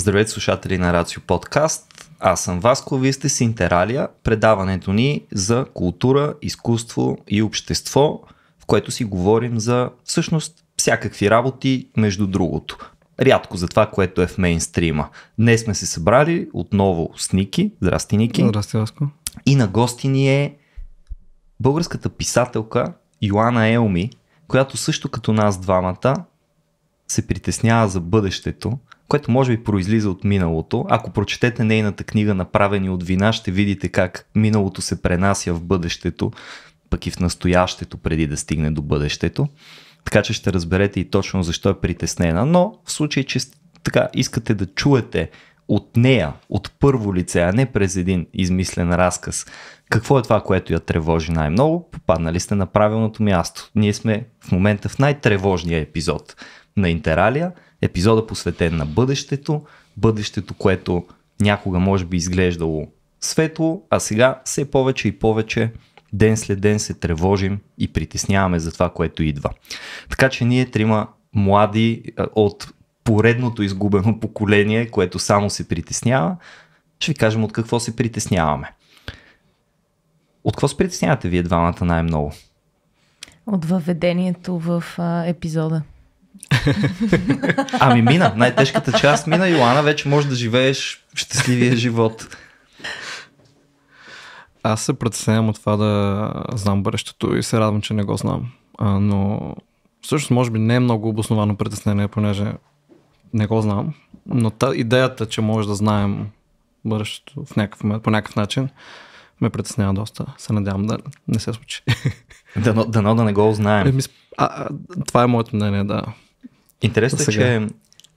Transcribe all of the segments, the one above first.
Здравейте слушатели на Рацио Подкаст. Аз съм Васко, вие сте с Интералия, предаването ни за култура, изкуство и общество, в което си говорим за всъщност всякакви работи между другото. Рядко за това, което е в мейнстрима. Днес сме се събрали отново с Ники. Здрасти, Ники. Здрасти, Васко. И на гости ни е българската писателка Йоана Елми, която също като нас двамата се притеснява за бъдещето което може би произлиза от миналото. Ако прочетете нейната книга Направени от вина, ще видите как миналото се пренася в бъдещето, пък и в настоящето, преди да стигне до бъдещето. Така че ще разберете и точно защо е притеснена. Но в случай, че така искате да чуете от нея, от първо лице, а не през един измислен разказ. Какво е това, което я тревожи най-много? Попаднали сте на правилното място. Ние сме в момента в най-тревожния епизод на Интералия – епизода посветен на бъдещето, бъдещето, което някога може би изглеждало светло, а сега все повече и повече ден след ден се тревожим и притесняваме за това, което идва. Така че ние трима млади от поредното изгубено поколение, което само се притеснява, ще ви кажем от какво се притесняваме. От какво се притеснявате вие двамата най-много? От въведението в а, епизода. Ами мина, най-тежката част мина, Йоана, вече може да живееш щастливия живот. Аз се предсенявам от това да знам бъдещето и се радвам, че не го знам. А, но всъщност може би не е много обосновано притеснение, понеже не го знам. Но та, идеята, че може да знаем бъдещето в някакъв по някакъв начин, ме притеснява доста. Се надявам да не се случи. Дано да, да не го знаем. А, а, това е моето мнение, да. Интересно е, че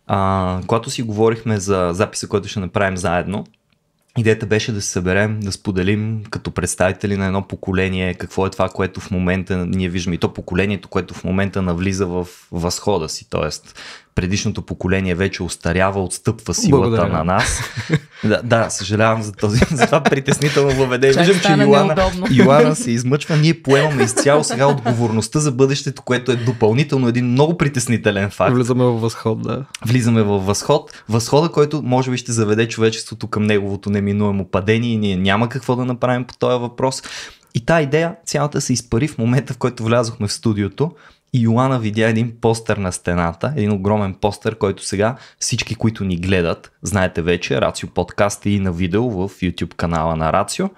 а, когато си говорихме за записа, който ще направим заедно, идеята беше да се съберем, да споделим като представители на едно поколение какво е това, което в момента ние виждаме и то поколението, което в момента навлиза в възхода си, т.е предишното поколение вече остарява, отстъпва силата Благодаря. на нас. Да, да, съжалявам за, този, за това притеснително въведение. Виждам, че Йоана, Йоана се измъчва. Ние поемаме изцяло сега отговорността за бъдещето, което е допълнително един много притеснителен факт. Влизаме във възход, да. Влизаме във възход. Възхода, който може би ще заведе човечеството към неговото неминуемо падение и ние няма какво да направим по този въпрос. И тази идея цялата се изпари в момента, в който влязохме в студиото Йоана видя един постър на стената, един огромен постър, който сега всички, които ни гледат, знаете вече, Рацио подкаст и на видео в YouTube канала на Рацио.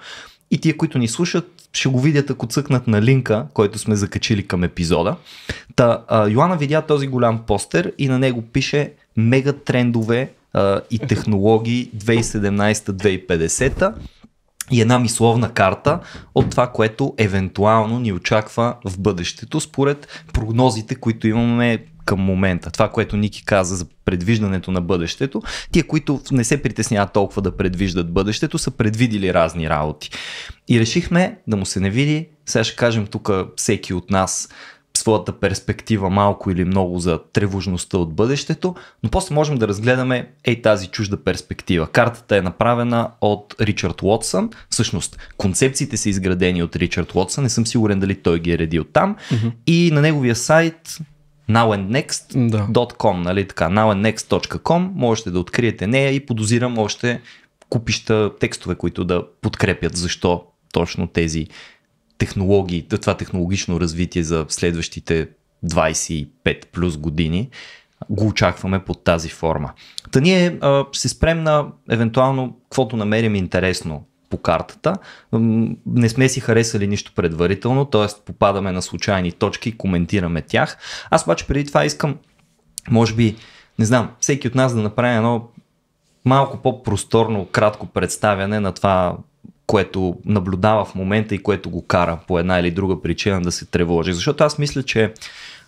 И тия, които ни слушат, ще го видят ако цъкнат на линка, който сме закачили към епизода. Та, а, видя този голям постер и на него пише мега трендове и технологии 2017-2050 и една мисловна карта от това, което евентуално ни очаква в бъдещето, според прогнозите, които имаме към момента. Това, което Ники каза за предвиждането на бъдещето, тия, които не се притесняват толкова да предвиждат бъдещето, са предвидили разни работи. И решихме да му се не види. Сега ще кажем тук всеки от нас своята перспектива малко или много за тревожността от бъдещето, но после можем да разгледаме ей тази чужда перспектива. Картата е направена от Ричард Уотсън, всъщност концепциите са изградени от Ричард Уотсън, не съм сигурен дали той ги е редил там mm-hmm. и на неговия сайт nowandnext.com, нали така, nowandnext.com, можете да откриете нея и подозирам още купища текстове, които да подкрепят защо точно тези технологии, това технологично развитие за следващите 25 плюс години го очакваме под тази форма. Та ние а, се спрем на евентуално каквото намерим интересно по картата. Не сме си харесали нищо предварително, т.е. попадаме на случайни точки коментираме тях. Аз обаче преди това искам, може би, не знам, всеки от нас да направи едно малко по-просторно, кратко представяне на това което наблюдава в момента и което го кара по една или друга причина да се тревожи. Защото аз мисля, че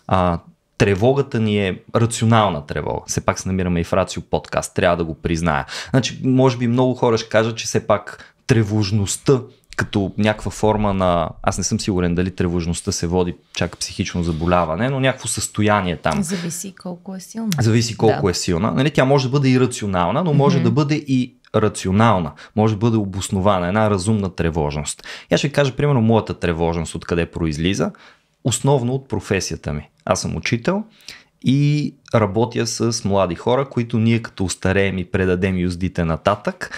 а, тревогата ни е рационална тревога. Все пак се намираме и в Рацио подкаст, трябва да го призная. Значи, може би много хора ще кажат, че все пак тревожността като някаква форма на, аз не съм сигурен дали тревожността се води чак психично заболяване, но някакво състояние там. Зависи колко е силна. Зависи колко да. е силна. Нали, тя може да бъде и рационална, но може mm-hmm. да бъде и рационална, може да бъде обоснована, една разумна тревожност. Я ще ви кажа, примерно, моята тревожност, откъде произлиза, основно от професията ми. Аз съм учител и работя с млади хора, които ние като устареем и предадем юздите нататък,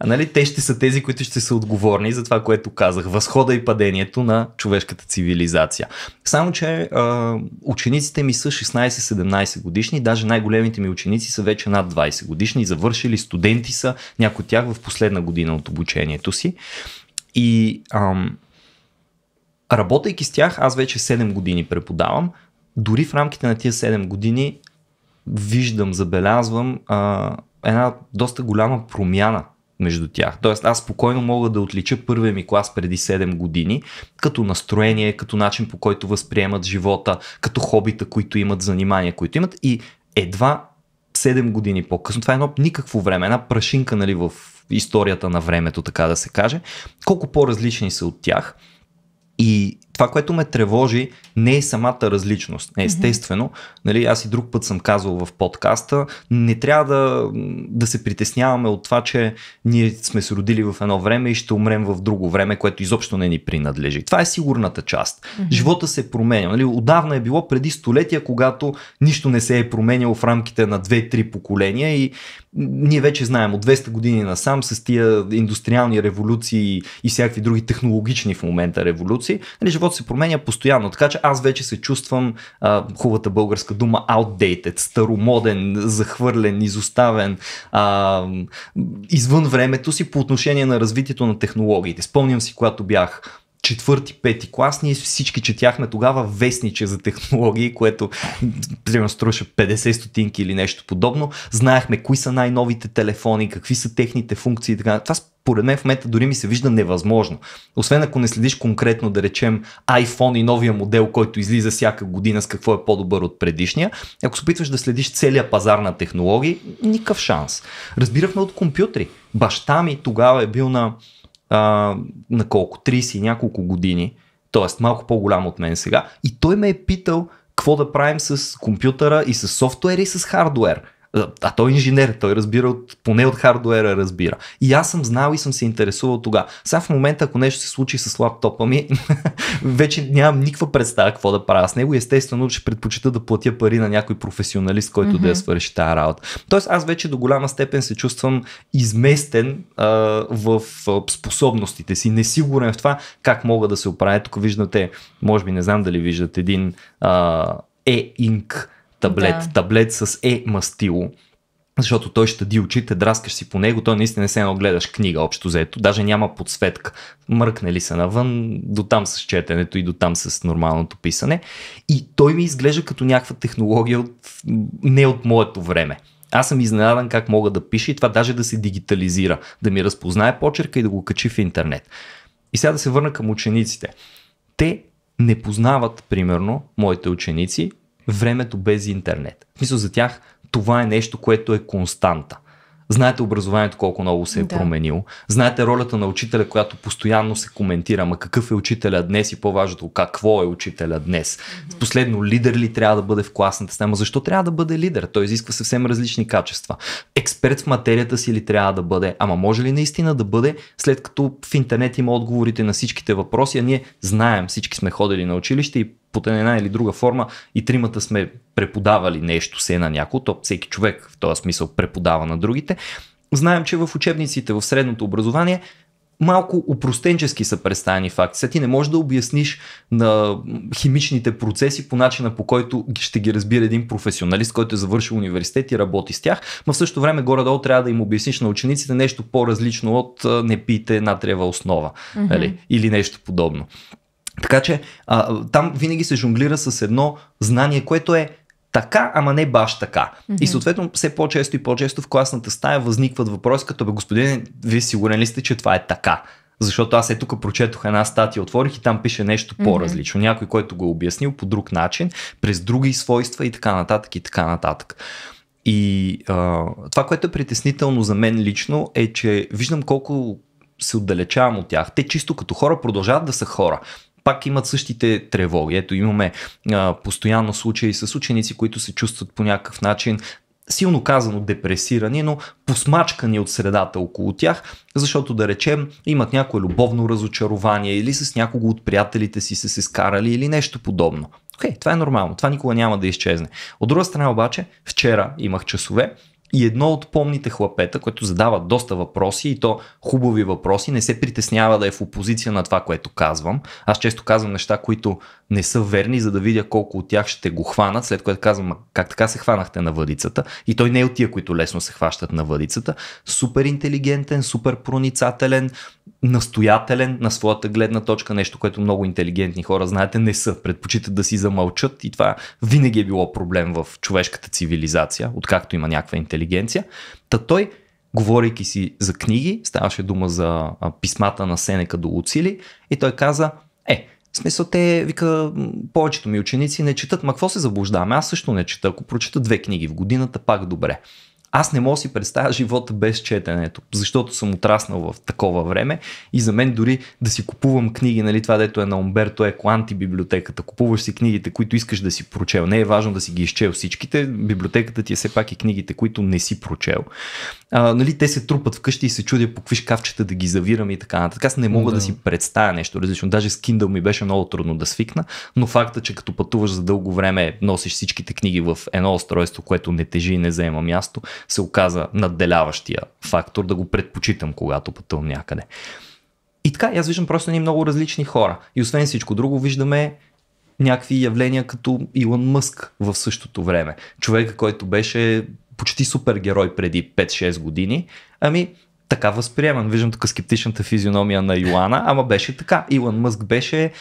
а, нали, те ще са тези, които ще са отговорни за това, което казах. Възхода и падението на човешката цивилизация. Само, че а, учениците ми са 16-17 годишни, даже най-големите ми ученици са вече над 20 годишни, завършили студенти са, някои от тях в последна година от обучението си. И ам, работейки с тях, аз вече 7 години преподавам – дори в рамките на тия 7 години виждам, забелязвам а, една доста голяма промяна между тях. Тоест аз спокойно мога да отлича първия ми клас преди 7 години, като настроение, като начин по който възприемат живота, като хобита, които имат, занимания, които имат и едва 7 години по-късно, това е едно никакво време, една прашинка нали, в историята на времето, така да се каже, колко по-различни са от тях и това, което ме тревожи, не е самата различност. Естествено, mm-hmm. нали, аз и друг път съм казвал в подкаста, не трябва да, да се притесняваме от това, че ние сме се родили в едно време и ще умрем в друго време, което изобщо не ни принадлежи. Това е сигурната част. Mm-hmm. Живота се е променя. Нали, отдавна е било преди столетия, когато нищо не се е променяло в рамките на 2-3 поколения и ние вече знаем от 200 години насам с тия индустриални революции и всякакви други технологични в момента революции. Нали, живот се променя постоянно, така че аз вече се чувствам а, хубавата българска дума outdated, старомоден, захвърлен, изоставен, а, извън времето си по отношение на развитието на технологиите. Спомням си, когато бях четвърти, пети клас, ние всички четяхме тогава вестниче за технологии, което примерно струваше 50 стотинки или нещо подобно. Знаехме кои са най-новите телефони, какви са техните функции и така. Това според мен в момента дори ми се вижда невъзможно. Освен ако не следиш конкретно, да речем, iPhone и новия модел, който излиза всяка година с какво е по-добър от предишния, ако се опитваш да следиш целия пазар на технологии, никакъв шанс. Разбирахме от компютри. Баща ми тогава е бил на а, на колко? 30 и няколко години, т.е. малко по-голям от мен сега. И той ме е питал какво да правим с компютъра и с софтуер и с хардуер. А той е инженер, той разбира от, поне от хардуера разбира. И аз съм знал и съм се интересувал тогава. Сега в момента, ако нещо се случи с лаптопа ми, вече нямам никаква представа какво да правя с него. Естествено, ще предпочита да платя пари на някой професионалист, който mm-hmm. да я свърши тази работа. Тоест, аз вече до голяма степен се чувствам изместен а, в а, способностите си, несигурен в това как мога да се оправя. Тук виждате, може би не знам дали виждате един а, e-ink таблет. Да. Таблет с е-мастило. Защото той ще ти очите, драскаш си по него, той наистина не се едно гледаш книга общо заето. Даже няма подсветка. ли се навън, до там с четенето и до там с нормалното писане. И той ми изглежда като някаква технология от, не от моето време. Аз съм изненадан как мога да пиша и това даже да се дигитализира, да ми разпознае почерка и да го качи в интернет. И сега да се върна към учениците. Те не познават, примерно, моите ученици, времето без интернет. В смисъл за тях това е нещо, което е константа. Знаете образованието колко много се е да. променило. Знаете ролята на учителя, която постоянно се коментира. Ма какъв е учителя днес и по-важното, какво е учителя днес. Последно, лидер ли трябва да бъде в класната система? Защо трябва да бъде лидер? Той изисква съвсем различни качества. Експерт в материята си ли трябва да бъде? Ама може ли наистина да бъде, след като в интернет има отговорите на всичките въпроси, а ние знаем, всички сме ходили на училище и под една или друга форма и тримата сме преподавали нещо се е на някого, то всеки човек в този смисъл преподава на другите. Знаем, че в учебниците в средното образование малко упростенчески са представени фактите. Ти не можеш да обясниш на химичните процеси по начина по който ще ги разбира един професионалист, който е завършил университет и работи с тях, но в същото време горе-долу трябва да им обясниш на учениците нещо по-различно от не пийте натревна основа mm-hmm. или нещо подобно. Така че а, там винаги се жонглира с едно знание, което е така, ама не баш така. Mm-hmm. И съответно все по-често и по-често в класната стая възникват въпроси като бе господин, вие сигурен ли сте, че това е така? Защото аз е тук прочетох една статия, отворих и там пише нещо mm-hmm. по-различно. Някой, който го е обяснил по друг начин, през други свойства и така нататък и така нататък. И а, това, което е притеснително за мен лично е, че виждам колко се отдалечавам от тях. Те чисто като хора продължават да са хора пак имат същите тревоги. Ето имаме а, постоянно случаи с ученици, които се чувстват по някакъв начин силно казано депресирани, но посмачкани от средата около тях, защото да речем имат някое любовно разочарование или с някого от приятелите си се се скарали или нещо подобно. Окей, okay, това е нормално, това никога няма да изчезне. От друга страна обаче, вчера имах часове, и едно от помните хлапета, което задава доста въпроси и то хубави въпроси, не се притеснява да е в опозиция на това, което казвам. Аз често казвам неща, които не са верни, за да видя колко от тях ще го хванат, след което казвам, как така се хванахте на въдицата. И той не е от тия, които лесно се хващат на въдицата. Супер интелигентен, супер проницателен, настоятелен на своята гледна точка, нещо, което много интелигентни хора, знаете, не са. Предпочитат да си замълчат и това винаги е било проблем в човешката цивилизация, откакто има някаква интелигенция. Та той, говорейки си за книги, ставаше дума за писмата на Сенека до Луцили и той каза, е, в смисъл те, вика, повечето ми ученици не четат, ма какво се заблуждаваме? Аз също не чета. Ако прочета две книги в годината, пак добре. Аз не мога да си представя живота без четенето, защото съм отраснал в такова време и за мен дори да си купувам книги, нали, това дето е на Умберто Еко, антибиблиотеката, купуваш си книгите, които искаш да си прочел. Не е важно да си ги изчел всичките, библиотеката ти е все пак и книгите, които не си прочел. А, нали, те се трупат вкъщи и се чудя по какви шкафчета да ги завирам и така нататък. Аз не мога да. да си представя нещо различно. Даже с Kindle ми беше много трудно да свикна, но факта, че като пътуваш за дълго време, носиш всичките книги в едно устройство, което не тежи и не заема място, се оказа надделяващия фактор да го предпочитам, когато пътувам някъде. И така, аз виждам просто ни много различни хора. И освен всичко друго, виждаме някакви явления като Илон Мъск в същото време. Човека, който беше почти супергерой преди 5-6 години, ами така възприеман. Виждам тук скептичната физиономия на Йоана, ама беше така. Илон Мъск беше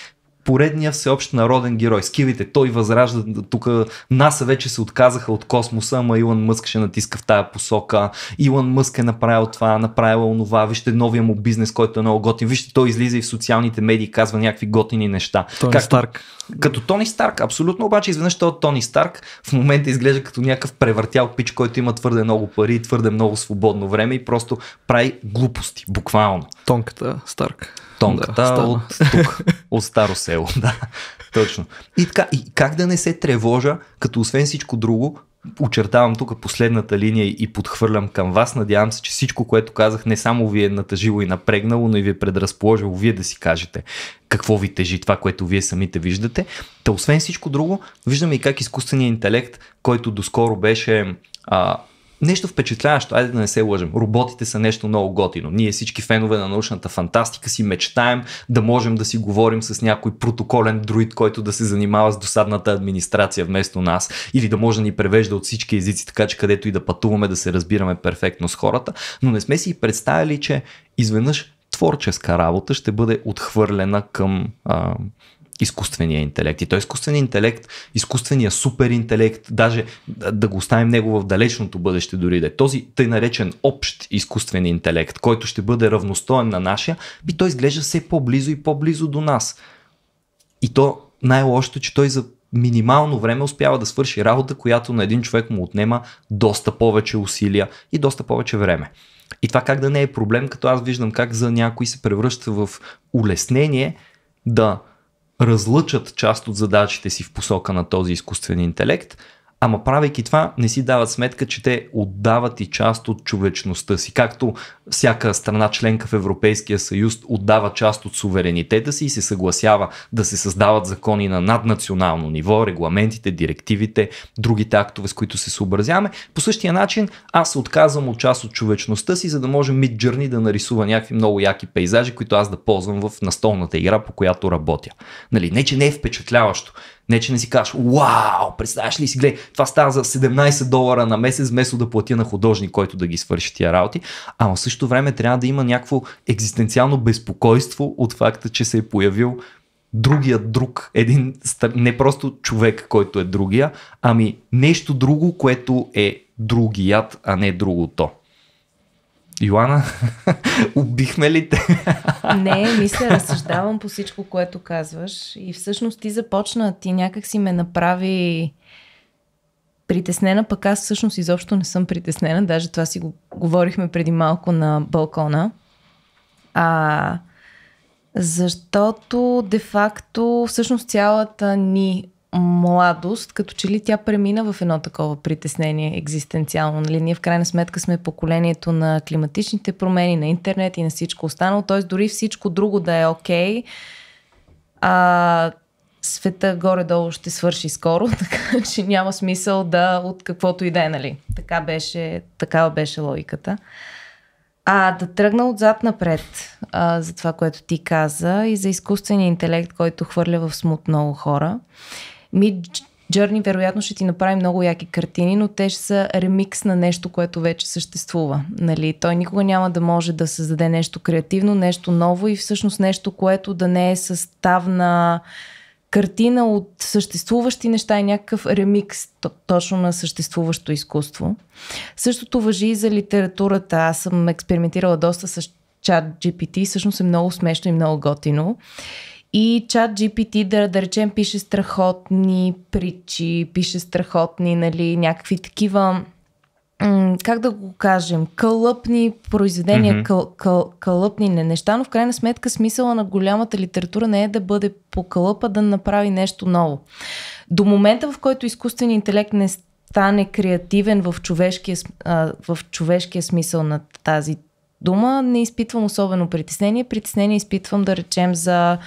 поредния всеобщ народен герой. Скивайте, той възражда тук. НАСА вече се отказаха от космоса, ама Илон Мъск ще натиска в тая посока. Илон Мъск е направил това, направил е онова. Вижте новия му бизнес, който е много готин. Вижте, той излиза и в социалните медии казва някакви готини неща. Тони Както, Старк. Като Тони Старк, абсолютно обаче изведнъж той Тони Старк в момента изглежда като някакъв превъртял пич, който има твърде много пари, твърде много свободно време и просто прави глупости, буквално. Тонката Старк. Тонката да, от тук, от Старо село, да. Точно. И така, и как да не се тревожа, като освен всичко друго, очертавам тук последната линия и подхвърлям към вас. Надявам се, че всичко, което казах, не само ви е натъжило и напрегнало, но и ви е предразположило вие да си кажете какво ви тежи това, което вие самите виждате. Та освен всичко друго, виждаме и как изкуственият интелект, който доскоро беше а, нещо впечатляващо, айде да не се лъжем. Роботите са нещо много готино. Ние всички фенове на научната фантастика си мечтаем да можем да си говорим с някой протоколен друид, който да се занимава с досадната администрация вместо нас или да може да ни превежда от всички езици, така че където и да пътуваме да се разбираме перфектно с хората, но не сме си представили, че изведнъж творческа работа ще бъде отхвърлена към а, изкуствения интелект. И той изкуствения интелект, изкуствения суперинтелект, даже да, да го оставим него в далечното бъдеще дори да е този тъй наречен общ изкуствен интелект, който ще бъде равностоен на нашия, би той изглежда все по-близо и по-близо до нас. И то най-лошото, е, че той за минимално време успява да свърши работа, която на един човек му отнема доста повече усилия и доста повече време. И това как да не е проблем, като аз виждам как за някой се превръща в улеснение да разлъчат част от задачите си в посока на този изкуствен интелект, Ама правейки това, не си дават сметка, че те отдават и част от човечността си. Както всяка страна членка в Европейския съюз отдава част от суверенитета си и се съгласява да се създават закони на наднационално ниво, регламентите, директивите, другите актове, с които се съобразяваме. По същия начин аз се отказвам от част от човечността си, за да може Midjourney да нарисува някакви много яки пейзажи, които аз да ползвам в настолната игра, по която работя. Нали, не, че не е впечатляващо. Не, че не си кажеш, вау, представяш ли си, гледай, това става за 17 долара на месец, вместо да платя на художник, който да ги свърши тия работи. Ама в същото време трябва да има някакво екзистенциално безпокойство от факта, че се е появил другия друг, един не просто човек, който е другия, ами нещо друго, което е другият, а не другото. Йоана, убихме ли те? Не, мисля, разсъждавам по всичко, което казваш. И всъщност ти започна, ти някак си ме направи притеснена, пък аз всъщност изобщо не съм притеснена. Даже това си го говорихме преди малко на балкона. А, защото де-факто всъщност цялата ни младост, като че ли тя премина в едно такова притеснение екзистенциално. Нали? Ние в крайна сметка сме поколението на климатичните промени, на интернет и на всичко останало. Т.е. дори всичко друго да е окей, okay, а, света горе-долу ще свърши скоро, така че няма смисъл да от каквото и да е, нали? Така беше, такава беше логиката. А да тръгна отзад напред а, за това, което ти каза и за изкуствения интелект, който хвърля в смут много хора. Mid Journey вероятно ще ти направи много яки картини, но те ще са ремикс на нещо, което вече съществува. Нали? Той никога няма да може да създаде нещо креативно, нещо ново и всъщност нещо, което да не е съставна картина от съществуващи неща и някакъв ремикс точно на съществуващо изкуство. Същото въжи и за литературата. Аз съм експериментирала доста с чат GPT, всъщност е много смешно и много готино. И чат GPT, да, да речем, пише страхотни притчи, пише страхотни, нали, някакви такива как да го кажем, кълъпни произведения, mm-hmm. къл, къл, кълъпни не неща, но в крайна сметка смисъла на голямата литература не е да бъде по кълъпа, да направи нещо ново. До момента, в който изкуственият интелект не стане креативен в човешкия, в човешкия смисъл на тази дума, не изпитвам особено притеснение. Притеснение изпитвам, да речем, за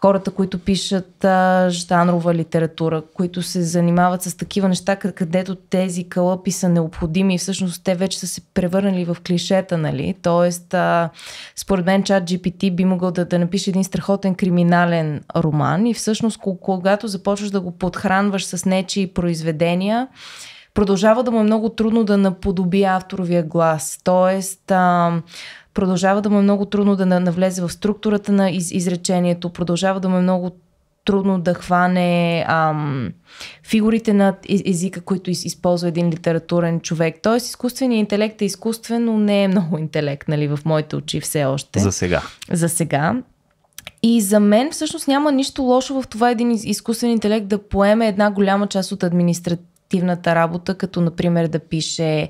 хората, които пишат а, жанрова литература, които се занимават с такива неща, където тези кълъпи са необходими и всъщност те вече са се превърнали в клишета, нали? Тоест, а, според мен чат GPT би могъл да, да напише един страхотен криминален роман и всъщност когато започваш да го подхранваш с нечии произведения, продължава да му е много трудно да наподоби авторовия глас. Тоест, а, продължава да му е много трудно да навлезе в структурата на из, изречението, продължава да му е много трудно да хване ам, фигурите на езика, които из, използва един литературен човек. Тоест, изкуственият интелект е изкуствен, но не е много интелект, нали, в моите очи все още. За сега. За сега. И за мен всъщност няма нищо лошо в това един изкуствен интелект да поеме една голяма част от административната административната работа, като например да пише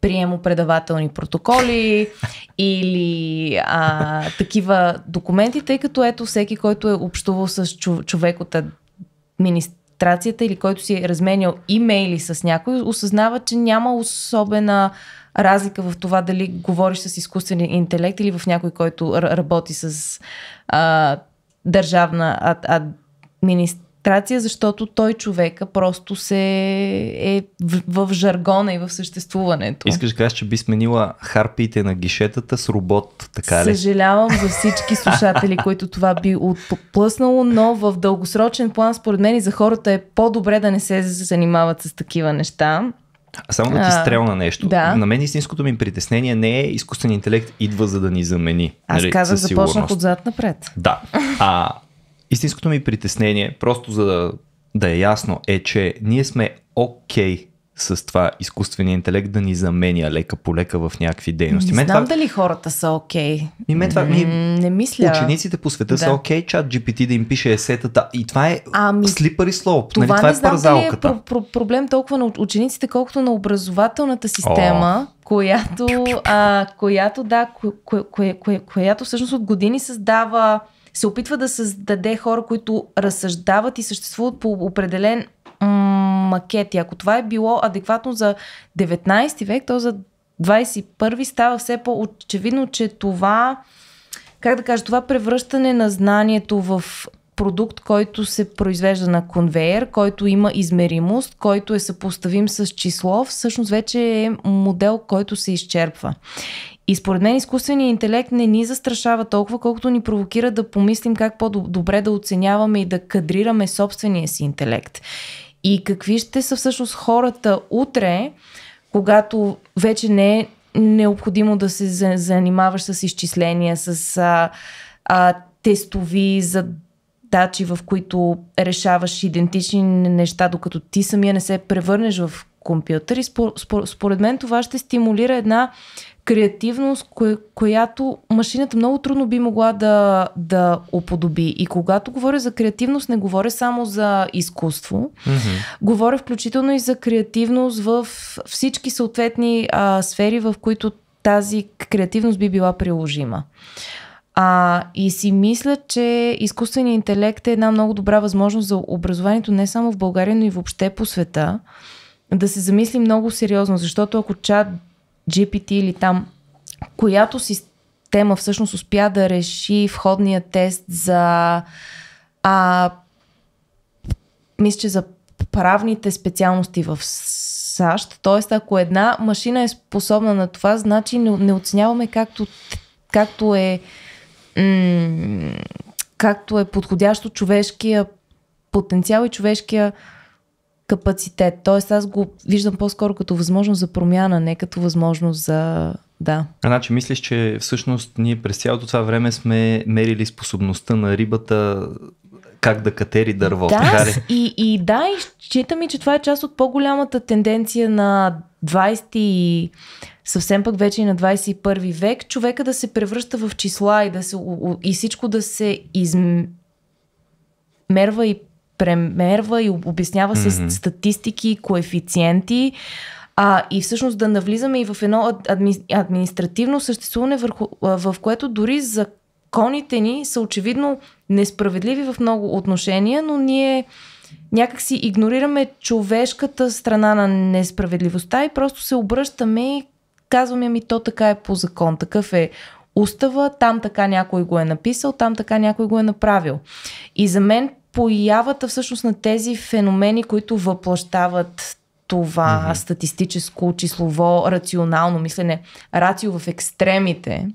приемо-предавателни протоколи или а, такива документи, тъй като ето всеки, който е общувал с човек от администрацията или който си е разменял имейли с някой, осъзнава, че няма особена разлика в това дали говориш с изкуствен интелект или в някой, който работи с а, държавна администрация Трация, защото той човека просто се е в, в жаргона и в съществуването. Искаш да кажеш, че би сменила харпиите на гишетата с робот, така ли? Съжалявам за всички слушатели, които това би отплъснало, но в дългосрочен план, според мен и за хората е по-добре да не се занимават с такива неща. Само да ти стрелна нещо. Да. На мен истинското ми притеснение не е изкуствен интелект идва за да ни замени. Аз нали, казах, започнах отзад напред. Да. А, Истинското ми притеснение, просто за да, да е ясно, е, че ние сме окей okay с това изкуствения интелект да ни заменя лека по лека в някакви дейности. Не знам това... дали хората са окей. Okay. И мен това, ми... Не мисля. Учениците по света да. са окей, okay, чат GPT да им пише есетата. И това е ами, слипари слоп. Това, нали? това е не е знам дали е про- про- проблем толкова на учениците, колкото на образователната система. Oh. която, а, която да, ко, ко, ко, която всъщност от години създава се опитва да създаде хора, които разсъждават и съществуват по определен И Ако това е било адекватно за 19 век, то за 21 става все по-очевидно, че това, как да кажа, това превръщане на знанието в продукт, който се произвежда на конвейер, който има измеримост, който е съпоставим с число, всъщност вече е модел, който се изчерпва. И според мен изкуственият интелект не ни застрашава толкова, колкото ни провокира да помислим как по-добре да оценяваме и да кадрираме собствения си интелект. И какви ще са всъщност хората утре, когато вече не е необходимо да се занимаваш с изчисления, с а, а, тестови задачи, в които решаваш идентични неща, докато ти самия не се превърнеш в компютър. И спор, спор, според мен това ще стимулира една креативност, коя, която машината много трудно би могла да, да оподоби. И когато говоря за креативност, не говоря само за изкуство, mm-hmm. говоря включително и за креативност в всички съответни а, сфери, в които тази креативност би била приложима. А, и си мисля, че изкуственият интелект е една много добра възможност за образованието не само в България, но и въобще по света да се замисли много сериозно, защото ако чат GPT или там, която система всъщност успя да реши входния тест за а, мисля, че за правните специалности в САЩ. Т.е. ако една машина е способна на това, значи не, не оценяваме както, както е м- както е подходящо човешкия потенциал и човешкия капацитет. Тоест аз го виждам по-скоро като възможност за промяна, не като възможност за... Да. Значи мислиш, че всъщност ние през цялото това време сме мерили способността на рибата как да катери дърво. Да, така ли? И, и да, и считам и, че това е част от по-голямата тенденция на 20 и съвсем пък вече и на 21 век, човека да се превръща в числа и, да се, и всичко да се измерва и премерва и обяснява mm-hmm. с статистики коефициенти. А, и всъщност да навлизаме и в едно адми, административно съществуване, върху, в което дори законите ни са очевидно несправедливи в много отношения, но ние някак си игнорираме човешката страна на несправедливостта и просто се обръщаме и казваме ми то така е по закон, такъв е устава, там така някой го е написал, там така някой го е направил. И за мен появата всъщност на тези феномени, които въплащават това mm-hmm. статистическо, числово, рационално мислене, рацио в екстремите,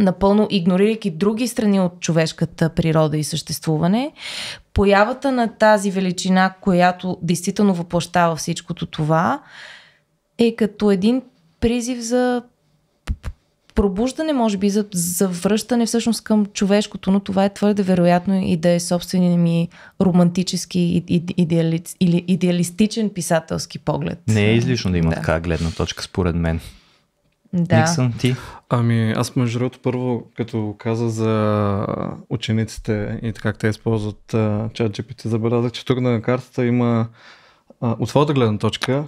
напълно игнорирайки други страни от човешката природа и съществуване, появата на тази величина, която действително въплащава всичкото това, е като един призив за пробуждане, може би, за, за връщане всъщност към човешкото, но това е твърде вероятно и да е собствения ми романтически идеали, или идеалистичен писателски поглед. Не е излишно да има да. така гледна точка, според мен. Да. Никсън, ти? Ами, аз между другото първо, като каза за учениците и как те използват чат GPT, забелязах, че тук на картата има от твоята гледна точка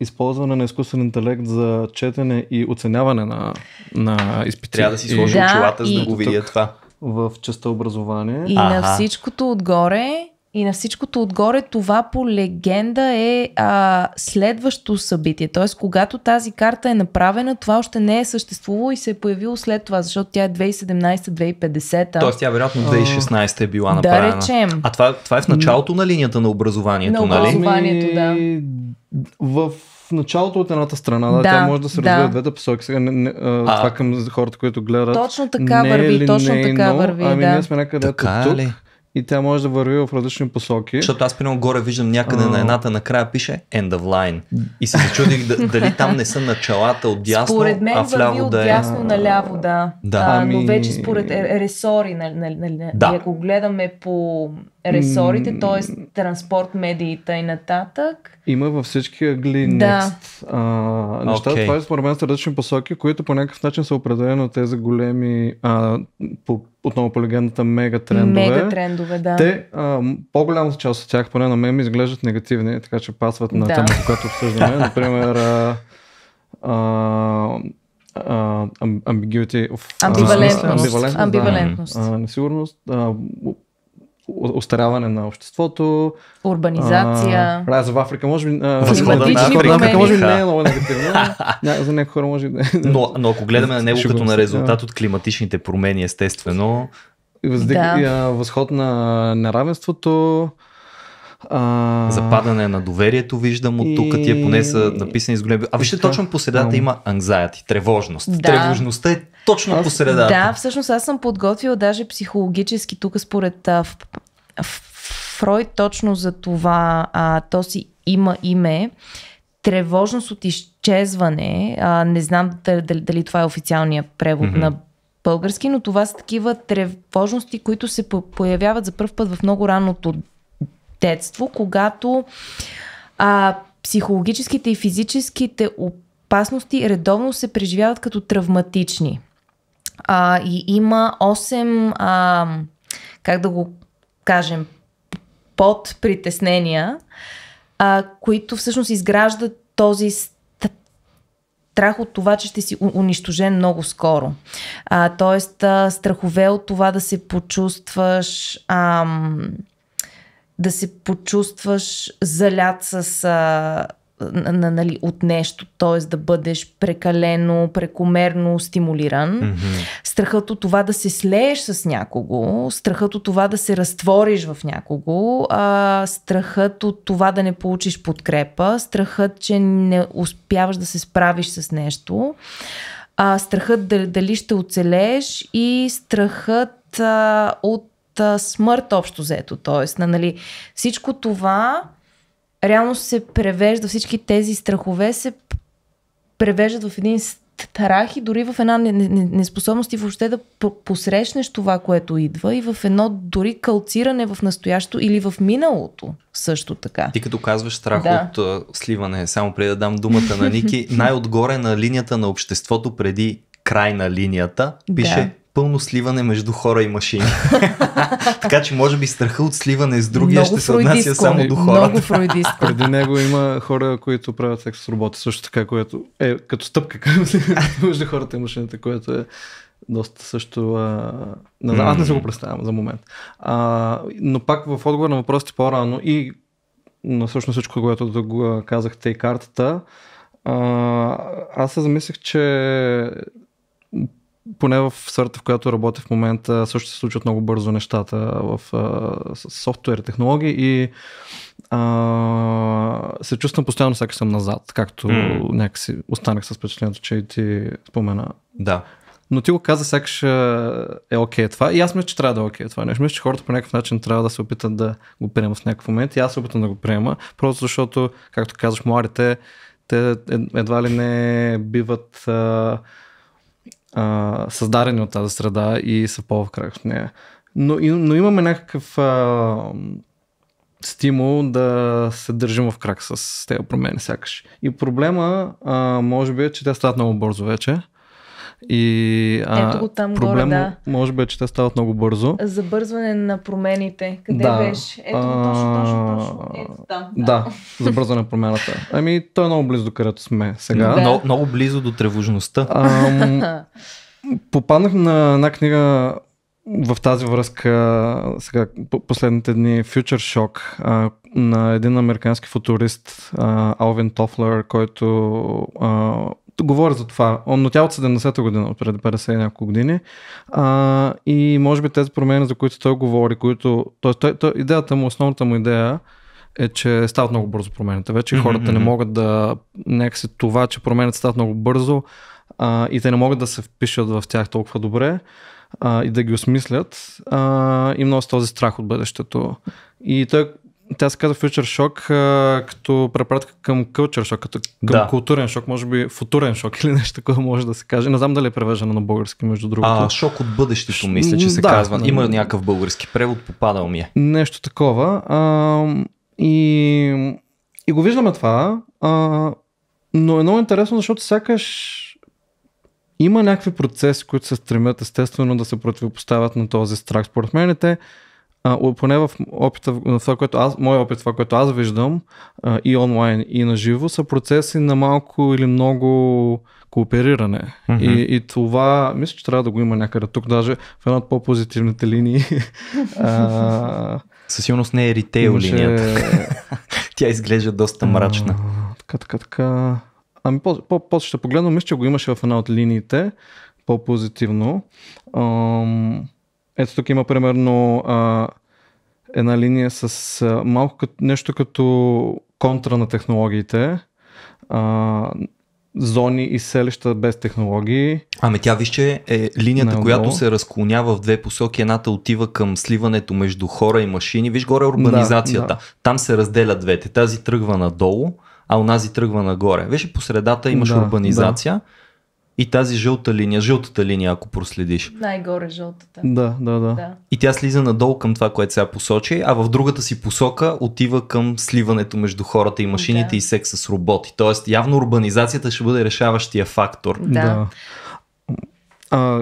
използване на изкуствен интелект за четене и оценяване на, на изпитите. Трябва да си сложи очилата, да, за да и... го видя това. В частта образование. И а на всичкото отгоре и на всичкото отгоре това по легенда е а, следващо събитие. Т.е. когато тази карта е направена, това още не е съществувало и се е появило след това, защото тя е 2017-2050. Тоест тя вероятно 2016 е била направена. Да речем. А това, това е в началото на линията на образованието, на нали? образованието, нали? да. Ами, в началото от едната страна, да, да тя може да се развива да. двете посоки. Сега не, не, а, това към хората, които гледат. Точно така не е върви, е точно така върви. Ами да. ние сме някъде така тук. Ли? и тя може да върви в различни посоки. Защото аз примерно горе виждам някъде а... на едната накрая пише End of Line. И се зачудих дали там не са началата от дясно, според мен а вляво върви да от е. дясно е... наляво, да. да. А, но ами- вече според е- ресори, нали, нали, нали, нали, да. ако гледаме по ресорите, т.е. транспорт, медии и нататък. Има във всички агли да. Next а, неща. Okay. Това е според мен различни посоки, които по някакъв начин са определени от тези големи, а, по, отново по легендата, мега трендове. Мега трендове, да. Те, а, по-голямата част от тях, поне на мен, ми изглеждат негативни, така че пасват на да. темата, която обсъждаме. Например, а, а, Uh, ambiguity of, амбивалентност. Uh, амбивалентност. Uh, несигурност. Uh, остаряване на обществото. Урбанизация. раза в Африка може би... Възхода на Африка, Африка може би не е много негативно. за някои хора може би... но, но ако гледаме на него като на резултат от климатичните промени, естествено... Въздих, да. Възход на неравенството. А... Западане на доверието виждам от тук, тия поне са написани с големи... А вижте, точно по седата има anxiety, тревожност. Да. Тревожността е точно аз... по средата. Да, всъщност аз съм подготвила даже психологически тук според а, в, в, Фройд точно за това, а, то си има име, тревожност от изчезване, а, не знам дали, дали това е официалният превод mm-hmm. на български, но това са такива тревожности, които се появяват за първ път в много раното детство, когато а, психологическите и физическите опасности редовно се преживяват като травматични. А, и има 8, а, как да го кажем, под притеснения, а, които всъщност изграждат този страх от това, че ще си унищожен много скоро. А, тоест, а, страхове от това да се почувстваш. Ам, да се почувстваш залят с а, нали, от нещо, т.е. да бъдеш прекалено, прекомерно стимулиран. Mm-hmm. Страхът от това да се слееш с някого, страхът от това да се разтвориш в някого, а, страхът от това да не получиш подкрепа, страхът, че не успяваш да се справиш с нещо, а, страхът дали ще оцелееш и страхът а, от а, смърт общо взето. Тоест, на, нали, всичко това реално се превежда, всички тези страхове се превеждат в един страх и дори в една неспособност и въобще да посрещнеш това, което идва и в едно дори калциране в настоящето или в миналото също така. Ти като казваш страх да. от сливане, само преди да дам думата на Ники, най-отгоре на линията на обществото преди край на линията пише пълно сливане между хора и машини. така че може би страха от сливане с другия много ще се отнася само до хората. Много фройдистко. Преди него има хора, които правят секс с роботи също така, което е като стъпка между хората и машината, което е доста също... А... Не, аз не се го представям за момент. А, но пак в отговор на въпросите по-рано и на всъщност всичко, което да го казахте и картата, а, аз се замислих, че поне в сферата, в която работя в момента, също се случват много бързо нещата в софтуер, и технологии и а, се чувствам постоянно сякаш съм назад, както mm. някакси останах с впечатлението, че и ти спомена. Да. Но ти го каза, сякаш е окей okay това. И аз мисля, че трябва да е окей okay това Не Мисля, че хората по някакъв начин трябва да се опитат да го приемат в някакъв момент. И аз се опитам да го приема, просто защото, както казваш, младите, те е, едва ли не биват а, а, създадени от тази среда и са по крах в нея. Но, и, но имаме някакъв а, стимул да се държим в крак с тези промени, сякаш. И проблема, а, може би, е, че те стават много бързо вече. И а, Ето го там проблем, горе, да. може би, е, че те стават много бързо. Забързване на промените. Къде да. беше? Ето го точно, точно, точно. Ето там. Да, да забързване на промената. Ами, той е много близо до където сме сега. Да. Много, много близо до тревожността. Ам, попаднах на една книга в тази връзка, сега последните дни, Future Shock а, на един американски футурист, а, Алвин Тофлер, който а, говоря за това, но тя от 70-та година, от преди 50 и няколко години. А, и може би тези промени, за които той говори, които. Тоест, той, той, идеята му, основната му идея е, че стават много бързо промените. Вече mm-hmm. хората не могат да. Някакси това, че промените стават много бързо а, и те не могат да се впишат в тях толкова добре а, и да ги осмислят. А, и много с този страх от бъдещето. И той тя се казва Future Shock а, като препратка към Culture Shock, като към да. културен шок, може би футурен шок или нещо такова може да се каже. Не знам дали е превеждано на български, между другото. А, шок от бъдещето, мисля, че се да, казва. Има да. някакъв български превод, попадал ми е. Нещо такова. А, и, и го виждаме това, а, но е много интересно, защото сякаш има някакви процеси, които се стремят естествено да се противопоставят на този страх. Според мен те а, поне в опита, в това, което аз, моя опит, това, което аз виждам а, и онлайн, и на живо, са процеси на малко или много коопериране. Mm-hmm. И, и това, мисля, че трябва да го има някъде тук, даже в една от по-позитивните линии. а, Със сигурност не е ритейл че... линията. Тя изглежда доста мрачна. А, така, така, така. Ами после по, по, ще погледна, мисля, че го имаше в една от линиите, по-позитивно. Ам... Ето тук има примерно а, една линия с а, малко като, нещо като контра на технологиите. А, зони и селища без технологии. Ами тя вижте, е линията, най която се разклонява в две посоки. Едната отива към сливането между хора и машини. Виж горе урбанизацията. Да, да. Там се разделят двете. Тази тръгва надолу, а унази тръгва нагоре. Виж, по средата имаш да, урбанизация. Да и тази жълта линия, жълтата линия, ако проследиш. Най-горе жълтата. Да, да, да, да. И тя слиза надолу към това, което сега посочи, а в другата си посока отива към сливането между хората и машините да. и секса с роботи. Тоест, явно урбанизацията ще бъде решаващия фактор. Да. да.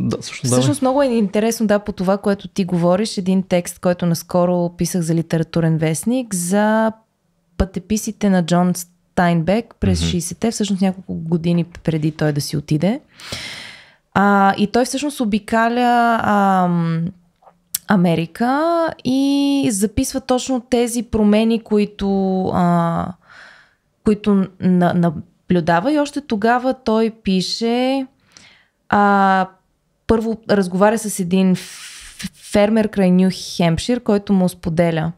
да, също, Всъщност много е интересно, да, по това, което ти говориш, един текст, който наскоро писах за литературен вестник, за пътеписите на Джон Тайнбек през mm-hmm. 60-те, всъщност няколко години преди той да си отиде. А, и той всъщност обикаля а, Америка и записва точно тези промени, които, а, които на, наблюдава. И още тогава той пише. А, първо разговаря с един фермер край Нью Хемпшир, който му споделя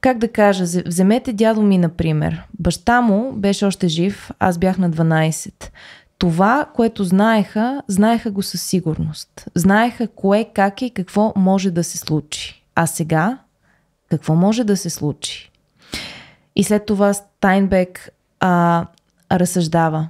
как да кажа, вземете дядо ми, например. Баща му беше още жив, аз бях на 12. Това, което знаеха, знаеха го със сигурност. Знаеха кое, как и какво може да се случи. А сега, какво може да се случи? И след това Стайнбек а, разсъждава.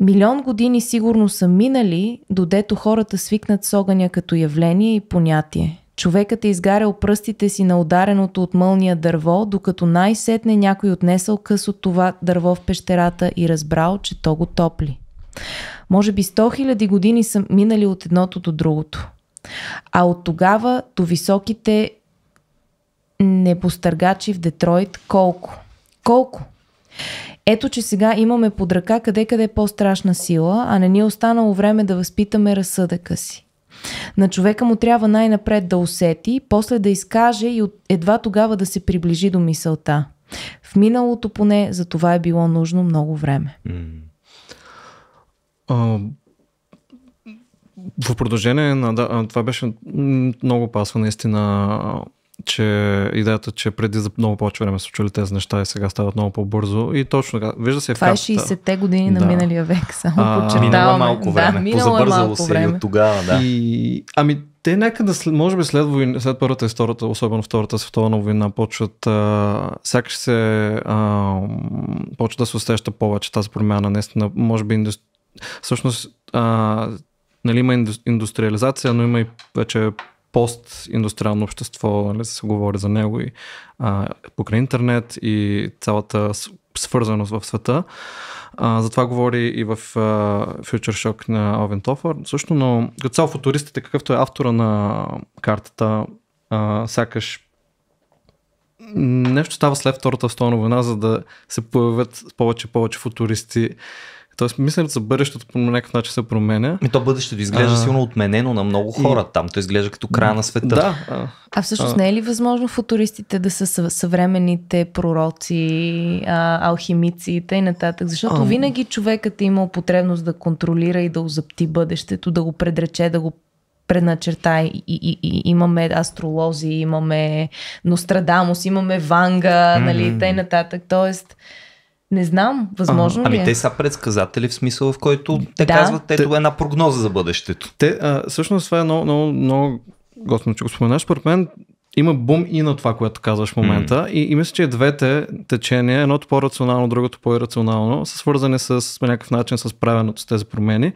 Милион години сигурно са минали, додето хората свикнат с огъня като явление и понятие. Човекът е изгарял пръстите си на удареното от мълния дърво, докато най-сетне някой отнесъл къс от това дърво в пещерата и разбрал, че то го топли. Може би 100 хиляди години са минали от едното до другото. А от тогава до високите непостъргачи в Детройт колко? Колко? Ето, че сега имаме под ръка къде-къде по-страшна сила, а не ни е останало време да възпитаме разсъдъка си. На човека му трябва най-напред да усети, после да изкаже и едва тогава да се приближи до мисълта. В миналото поне за това е било нужно много време. в продължение на да, това беше много пасва наистина че идеята, че преди за много повече време са чули тези неща и сега стават много по-бързо. И точно така, вижда се Това е 60-те години да. на миналия век, само а, Минало малко време, да, минало е малко е се време. и от тогава, да. И, ами те някъде, може би след, война, след първата и втората, особено втората световна война, почват, а, сякаш се а, почва да се усеща повече тази промяна. Наистина, може би, индустри... всъщност, а, нали, има индустриализация, но има и вече постиндустриално общество, нали, се говори за него и а, покрай интернет и цялата свързаност в света. А, за това говори и в а, Future Shock на Овен Тофър. Също, но като цял футуристите, какъвто е автора на картата, а, сякаш нещо става след Втората световна война, за да се появят повече повече футуристи Тоест, мисля, за бъдещето по някакъв начин се променя. И то бъдещето изглежда а, силно отменено на много хора и... там. То изглежда като края на света. Да. А, всъщност а... не е ли възможно футуристите да са съвременните пророци, а, алхимици и нататък? Защото а... винаги човекът е имал потребност да контролира и да озъпти бъдещето, да го предрече, да го предначерта и, и, и имаме астролози, имаме Нострадамус, имаме Ванга, mm-hmm. нали, нататък. Тоест, не знам, възможно а, ли ами, е. Ами те са предсказатели в смисъл, в който те да. казват, ето те, е една прогноза за бъдещето. Те, а, всъщност това е много, много, много готино, че го споменаш. Според мен има бум и на това, което казваш в момента. Mm. И, и мисля, че двете течения, едното по-рационално, другото по-ирационално, са свързани с, по някакъв начин с правеното с тези промени.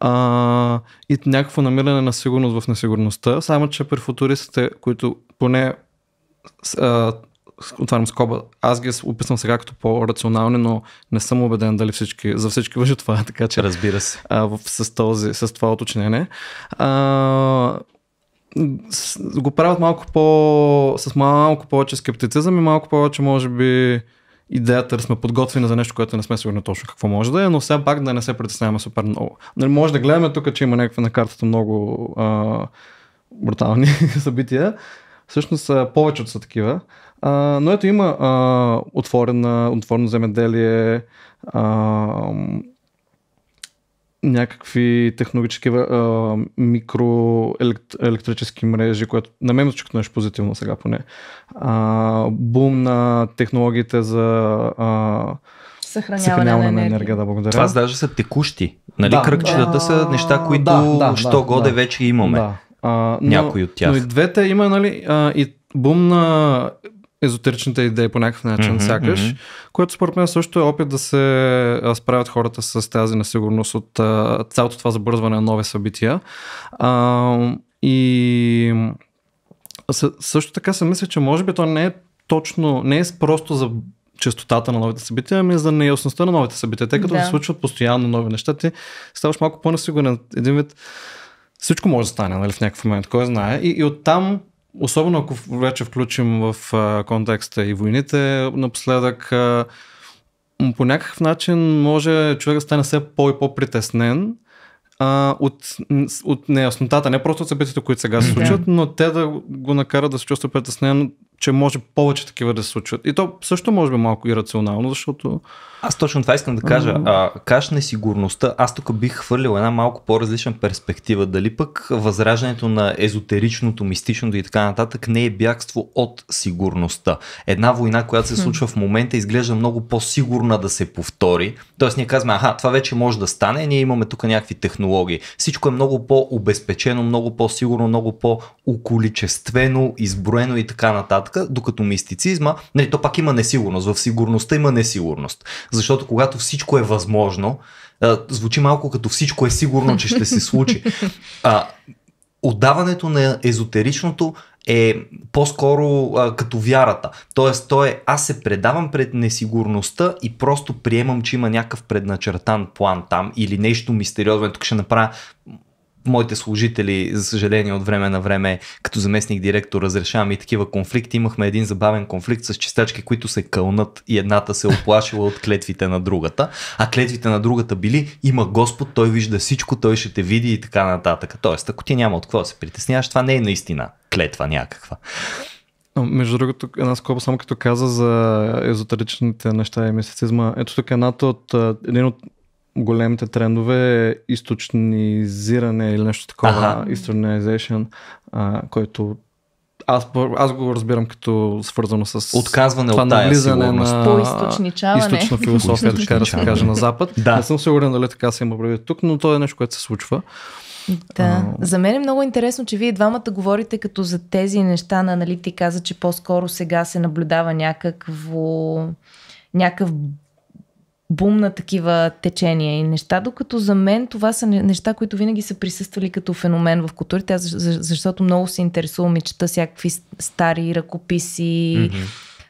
А, и някакво намиране на сигурност в несигурността. Само, че при футуристите, които поне а, отварям скоба, аз ги описвам сега като по-рационални, но не съм убеден дали всички, за всички въжи това, така че... Разбира се. А, в, с, този, с това уточнение. А, с, го правят малко по... с малко повече скептицизъм и малко повече, може би, идеята да сме подготвени за нещо, което не сме сигурни точно какво може да е, но все пак да не се притесняваме супер много. Нали, може да гледаме тук, че има някакви на картата много а, брутални събития. Всъщност повечето са такива. А, но ето има а, отворена, отворено земеделие, а, някакви технологически а, микроелектрически мрежи, което на мен звучи като нещо позитивно сега поне. А, бум на технологиите за а, съхраняване, съхраняване на, енергия. на енергия. Да, благодаря. Това даже са текущи. Нали? Да, Кръгчетата да, са неща, които да, да, що да, годе да, вече имаме. Да. А, но, някои от тях. Но и двете има, нали, а, и бум на езотеричната идея по някакъв начин, mm-hmm, сякаш, mm-hmm. което според мен също е опит да се справят хората с тази несигурност от а, цялото това забързване на нови събития. А, и също така се мисля, че може би то не е точно, не е просто за честотата на новите събития, ами е за неясността на новите събития. Тъй като да. се случват постоянно нови неща, ти ставаш малко по-несигурен. Един вид всичко може да стане, нали, в някакъв момент, кой знае. И, и оттам Особено ако вече включим в контекста и войните, напоследък по някакъв начин може човек да стане все по- и по-притеснен от, от неяснотата, не просто от събитията, които сега се случват, yeah. но те да го накарат да се чувства притеснен че може повече такива да се случват. И то също може би малко ирационално, защото... Аз точно това искам да кажа. А, каш несигурността, аз тук бих хвърлил една малко по-различна перспектива. Дали пък възраждането на езотеричното, мистичното и така нататък не е бягство от сигурността. Една война, която се случва в момента, изглежда много по-сигурна да се повтори. Тоест ние казваме, аха, това вече може да стане, ние имаме тук някакви технологии. Всичко е много по-обезпечено, много по-сигурно, много по-околичествено, изброено и така нататък нататък, докато мистицизма, нали, то пак има несигурност, в сигурността има несигурност. Защото когато всичко е възможно, а, звучи малко като всичко е сигурно, че ще се случи. А, отдаването на езотеричното е по-скоро а, като вярата. Тоест, то е аз се предавам пред несигурността и просто приемам, че има някакъв предначертан план там или нещо мистериозно. Тук ще направя моите служители, за съжаление, от време на време, като заместник директор, разрешавам и такива конфликти. Имахме един забавен конфликт с чистачки, които се кълнат и едната се оплашила от клетвите на другата. А клетвите на другата били, има Господ, той вижда всичко, той ще те види и така нататък. Тоест, ако ти няма от какво да се притесняваш, това не е наистина клетва някаква. Между другото, една скоба, само като каза за езотеричните неща и мистицизма, ето тук е едната от, един от големите трендове е източнизиране или нещо такова, ага. Easternization, а, който аз, аз го разбирам като свързано с отказване това от тая навлизане на източна философия, така да се каже, на Запад. да. Не съм сигурен дали така се има правил тук, но то е нещо, което се случва. Да, а... за мен е много интересно, че вие двамата говорите като за тези неща на, аналитика, ти каза, че по-скоро сега се наблюдава някакво някакъв бум на такива течения и неща, докато за мен това са неща, които винаги са присъствали като феномен в културите, аз, защото много се интересувам и чета всякакви стари ръкописи, mm-hmm.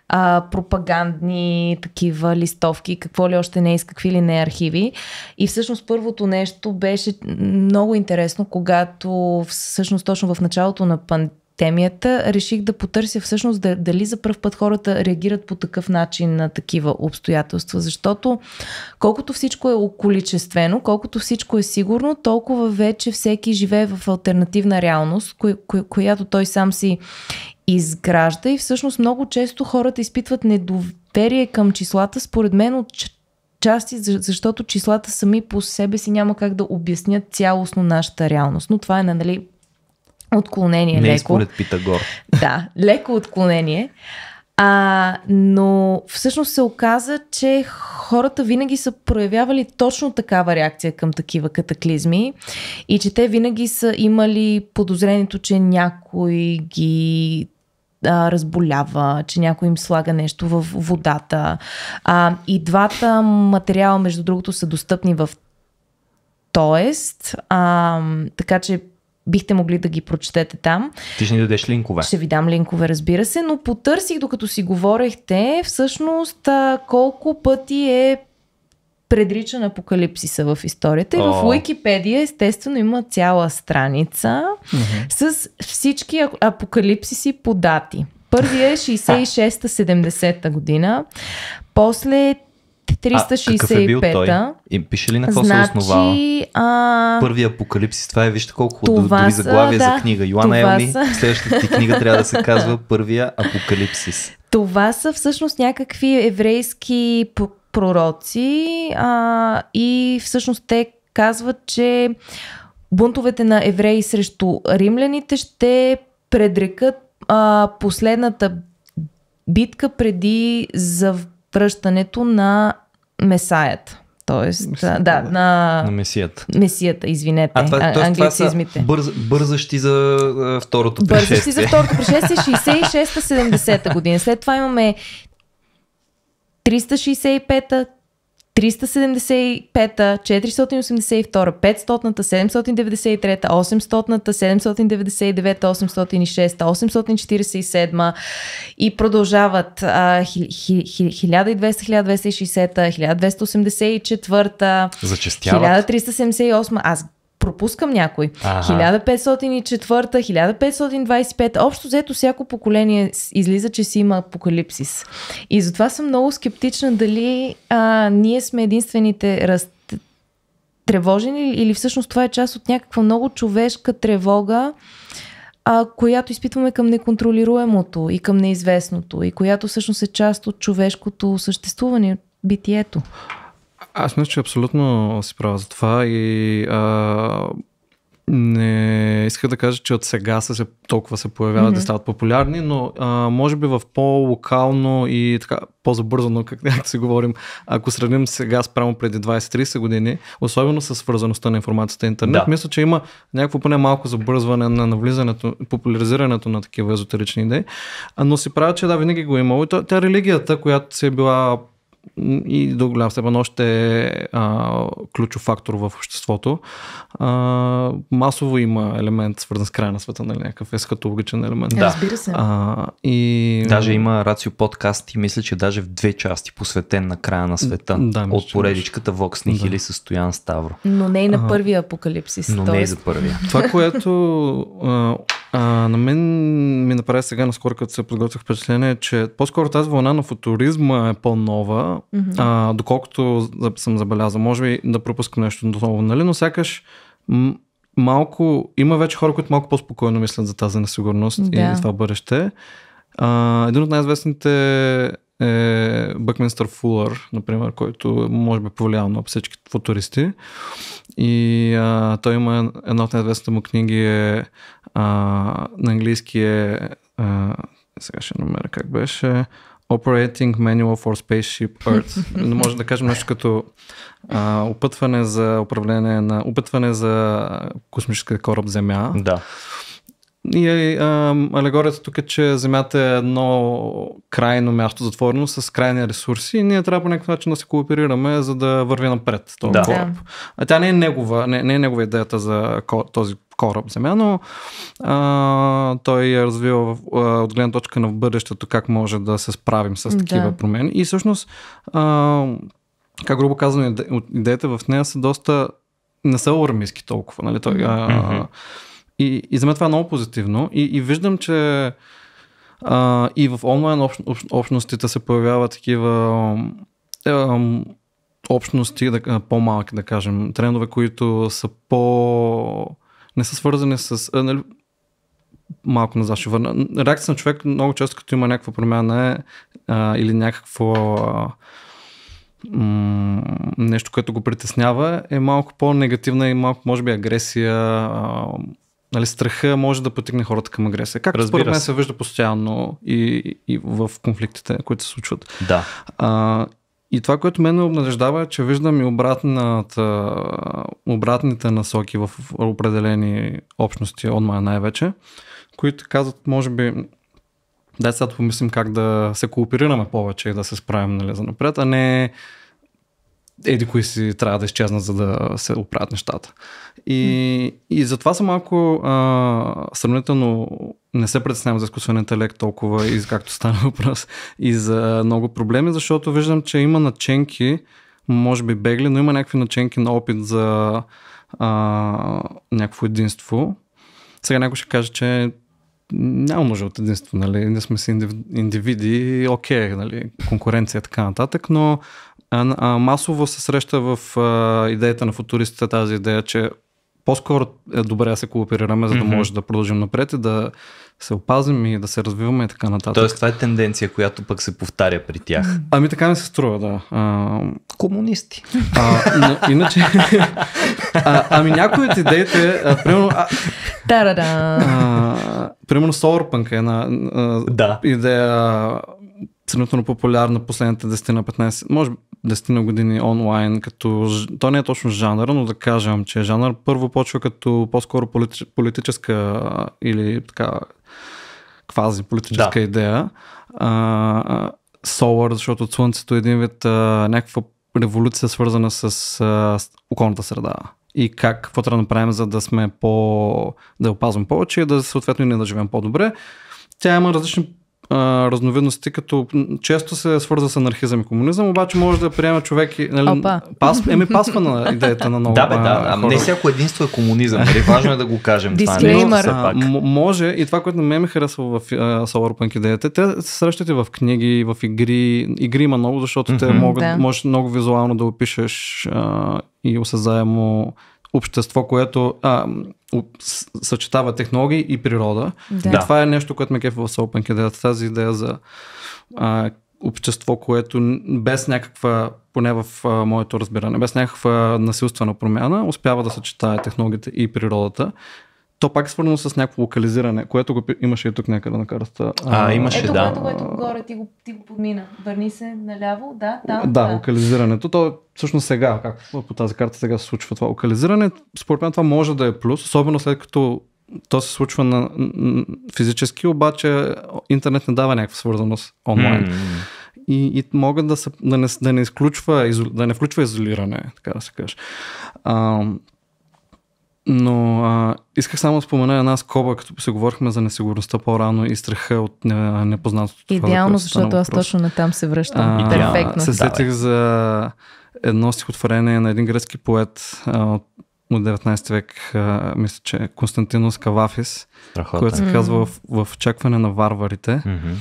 а, пропагандни такива листовки, какво ли още не е, какви ли не архиви. И всъщност първото нещо беше много интересно, когато всъщност точно в началото на пандемията темията, реших да потърся всъщност дали за първ път хората реагират по такъв начин на такива обстоятелства, защото колкото всичко е околичествено, колкото всичко е сигурно, толкова вече всеки живее в альтернативна реалност, коя, коя, която той сам си изгражда и всъщност много често хората изпитват недоверие към числата, според мен от части, защото числата сами по себе си няма как да обяснят цялостно нашата реалност. Но това е нали, отклонение. Не е леко. според Питагор. Да, леко отклонение. А, но всъщност се оказа, че хората винаги са проявявали точно такава реакция към такива катаклизми и че те винаги са имали подозрението, че някой ги а, разболява, че някой им слага нещо в водата. А, и двата материала, между другото, са достъпни в Тоест, а, така че бихте могли да ги прочетете там. Ти ще ни дадеш линкове. Ще ви дам линкове, разбира се, но потърсих, докато си говорехте, всъщност колко пъти е предричан апокалипсиса в историята. И в Уикипедия, естествено, има цяла страница mm-hmm. с всички апокалипсиси по дати. Първият е 66-70 година, после 365-та. Е пише ли на какво значи, се основава? А... Първия апокалипсис, това е, вижте колко хубаво, дори са, заглавие да, за книга. Йоанна Елми, са... следващата ти книга трябва да се казва Първия апокалипсис. Това са всъщност някакви еврейски пророци а, и всъщност те казват, че бунтовете на евреи срещу римляните ще предрекат а, последната битка преди завръщането на Месаят, Тоест, Месията, да, да, на... на месията. Месията, извинете. А, това, а, англицизмите. Това са бърз, бързащи за а, второто пришествие. Бързащи за второто пришествие, 66-70 година. След това имаме 365-та, 375-та, 482-та, 500-та, 793-та, 800-та, 799-та, 806-та, 847-та и продължават а, 1200-1260-та, 1284-та, 1378-та. Аз пропускам някой. Ага. 1504, 1525, общо взето всяко поколение излиза, че си има апокалипсис. И затова съм много скептична дали а, ние сме единствените раз... тревожени или всъщност това е част от някаква много човешка тревога, а, която изпитваме към неконтролируемото и към неизвестното и която всъщност е част от човешкото съществуване, битието. Аз мисля, че абсолютно си права за това и а, не исках да кажа, че от сега са се, толкова се появяват mm-hmm. да стават популярни, но а, може би в по-локално и така по-забързано, как, как си говорим, ако сравним сега спрямо преди 20-30 години, особено с свързаността на информацията и интернет, да. мисля, че има някакво поне малко забързване на навлизането, популяризирането на такива езотерични идеи, но си правя, че да, винаги го е имало. Тя, тя религията, която се е била и до голям степен още е ключов фактор в обществото. А, масово има елемент свързан с края на света, нали, някакъв ескатологичен елемент. Е, да. Разбира се. А, и... Даже има рацио подкаст и мисля, че даже в две части посветен на края на света. Да, от поредичката Vox Nihili да. с Стоян Ставро. Но не и на първия апокалипсис. Но тоест... не и за първия. Това, което а, а, на мен ми направи сега, наскоро като се подготвях впечатление, че по-скоро тази вълна на футуризма е по-нова, mm-hmm. а, доколкото съм забелязал. Може би да пропускам нещо ново, нали? но сякаш м- малко, има вече хора, които малко по-спокойно мислят за тази несигурност yeah. и това бъдеще. А, един от най-известните е Бъкминстър Фулър, например, който може би е повлиял на всички футуристи. И а, той има една от най-известните му книги е а, на английски е, а, сега ще намеря как беше, Operating Manual for Spaceship Earth. Но може да кажем нещо като а, опътване за управление на, опътване за космическа кораб Земя. Да. И а, алегорията тук е, че Земята е едно крайно място затворено с крайни ресурси и ние трябва по някакъв начин да се кооперираме, за да върви напред този да. кораб. А тя не е негова, не, не е негова идеята за този кораб Земя, но а, той развива развил а, от гледна точка на бъдещето как може да се справим с такива да. промени. И всъщност, а, как грубо казвам, идеите в нея са доста не са алармистски толкова. Нали? Той, а, mm-hmm и, и за мен това е много позитивно. И, и виждам, че а, и в онлайн общ, общ, общностите се появяват такива а, общности, да, по-малки, да кажем, трендове, които са по... не са свързани с... А, нали, малко назад ще върна. Реакция на човек много често, като има някаква промяна е, а, или някакво а, нещо, което го притеснява, е малко по-негативна и малко, може би, агресия, а, Нали, страха може да потигне хората към агресия. Както Разбира според мен се. вижда постоянно и, и в конфликтите, които се случват. Да. А, и това, което мен обнадеждава е, че виждам и обратната, обратните насоки в определени общности, онлайн най-вече, които казват, може би, дай сега да помислим как да се кооперираме повече и да се справим нали, за напред, а не еди кои си трябва да изчезнат, за да се оправят нещата. И, mm. и затова съм малко а, сравнително не се притеснявам за изкуствен интелект толкова и както стана въпрос и за много проблеми, защото виждам, че има наченки, може би бегли, но има някакви наченки на опит за а, някакво единство. Сега някой ще каже, че няма нужда от единство, нали? Ние сме си индивиди, окей, нали? конкуренция и така нататък, но а, а, масово се среща в а, идеята на футуристите тази идея, че по-скоро е добре да се кооперираме, за да mm-hmm. може да продължим напред и да се опазим и да се развиваме и така нататък. Тоест, това е тенденция, която пък се повтаря при тях. Ами така ми се струва, да. А... Комунисти. А, но, иначе. а, ами някои от идеите, а, примерно. Да, да да примерно Solarpunk е една а, да. идея абсолютно популярна последните 10 на 15, може би 10 на години онлайн, като то не е точно жанър, но да кажем, че е жанър първо почва като по-скоро полит, политическа или така квази политическа да. идея. А, Solar, защото от Слънцето е един вид а, някаква революция свързана с, а, с околната среда и как, какво трябва да направим, за да сме по... да опазваме повече и да съответно и не да живеем по-добре. Тя има различни а, разновидности, като често се свърза с анархизъм и комунизъм, обаче може да приема човек и, нали, пас, еми пасва на идеята на много Да, бе, да, а, не всяко единство е комунизъм, нали? важно е да го кажем. Дисклеймър. А, може и това, което на мен ми харесва в Solarpunk идеята, те се срещат и в книги, в игри, игри има много, защото mm-hmm. те могат, да. можеш много визуално да опишеш а, и осезаемо общество, което а, съчетава технологии и природа. Да. И това е нещо, което ме кефа в OpenCAD. Тази идея за а, общество, което без някаква, поне в а, моето разбиране, без някаква насилствена промяна, успява да съчетае технологията и природата то пак е свързано с някакво локализиране, което го имаше и тук някъде на карта. А, имаше, ето, да. Ето, което горе ти го, ти го подмина. Върни се наляво, да, там. Да, да. локализирането. То всъщност сега, как по тази карта сега се случва това локализиране. Според мен това може да е плюс, особено след като то се случва на, физически, обаче интернет не дава някаква свързаност онлайн. Mm. И, и могат да, се, да, не, да не изключва, да не включва изолиране, така да се каже. А, но а, исках само да спомена една скоба, като се говорихме за несигурността по-рано и страха от не, непознатото. Идеално, това, защото аз точно на там се връщам. А, Перфектно. Се сетих за едно стихотворение на един гръцки поет а, от 19 век, а, мисля, че е Константинос Кавафис, Страхотен. което се казва в, в очакване на варварите. Mm-hmm.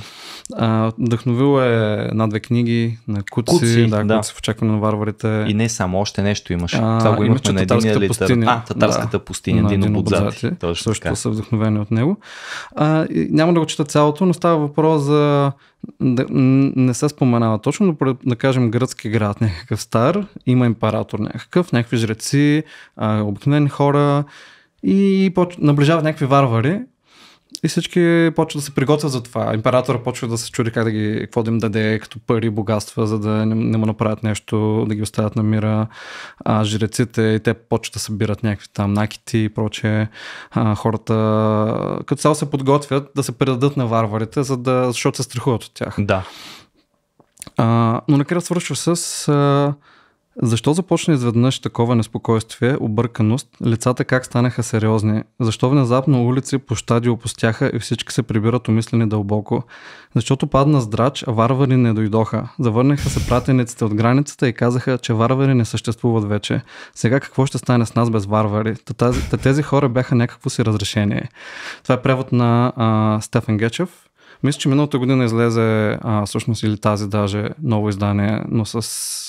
А, вдъхновило е над две книги на Куци, Куци да, да. Куци в очакване на варварите. И не само, още нещо имаше. А, Това го имахме на един литър. Пустиня. А, татарската да, пустиня, на Дино Бодзати. Точно също така. са вдъхновени от него. А, няма да го чета цялото, но става въпрос за да, не се споменава точно, но да кажем гръцки град някакъв стар, има император някакъв, някакви жреци, обикновени хора и наближават някакви варвари, и всички почват да се приготвят за това. Императорът почва да се чуди как да ги, какво да им даде като пари, богатства, за да не, не му направят нещо, да ги оставят на мира. А, жреците и те почват да събират някакви там накити и прочее. А, хората като цяло се подготвят да се предадат на варварите, за да, защото се страхуват от тях. Да. А, но накрая свършва с а, защо започна изведнъж такова неспокойствие, обърканост, лицата как станаха сериозни? Защо внезапно улици, по щади опустяха и всички се прибират умислени дълбоко? Защото падна здрач, а варвари не дойдоха. Завърнаха се пратениците от границата и казаха, че варвари не съществуват вече. Сега какво ще стане с нас без варвари? тази, тези хора бяха някакво си разрешение. Това е превод на а, Стефан Гечев мисля, че миналата година излезе, а, всъщност или тази даже, ново издание, но с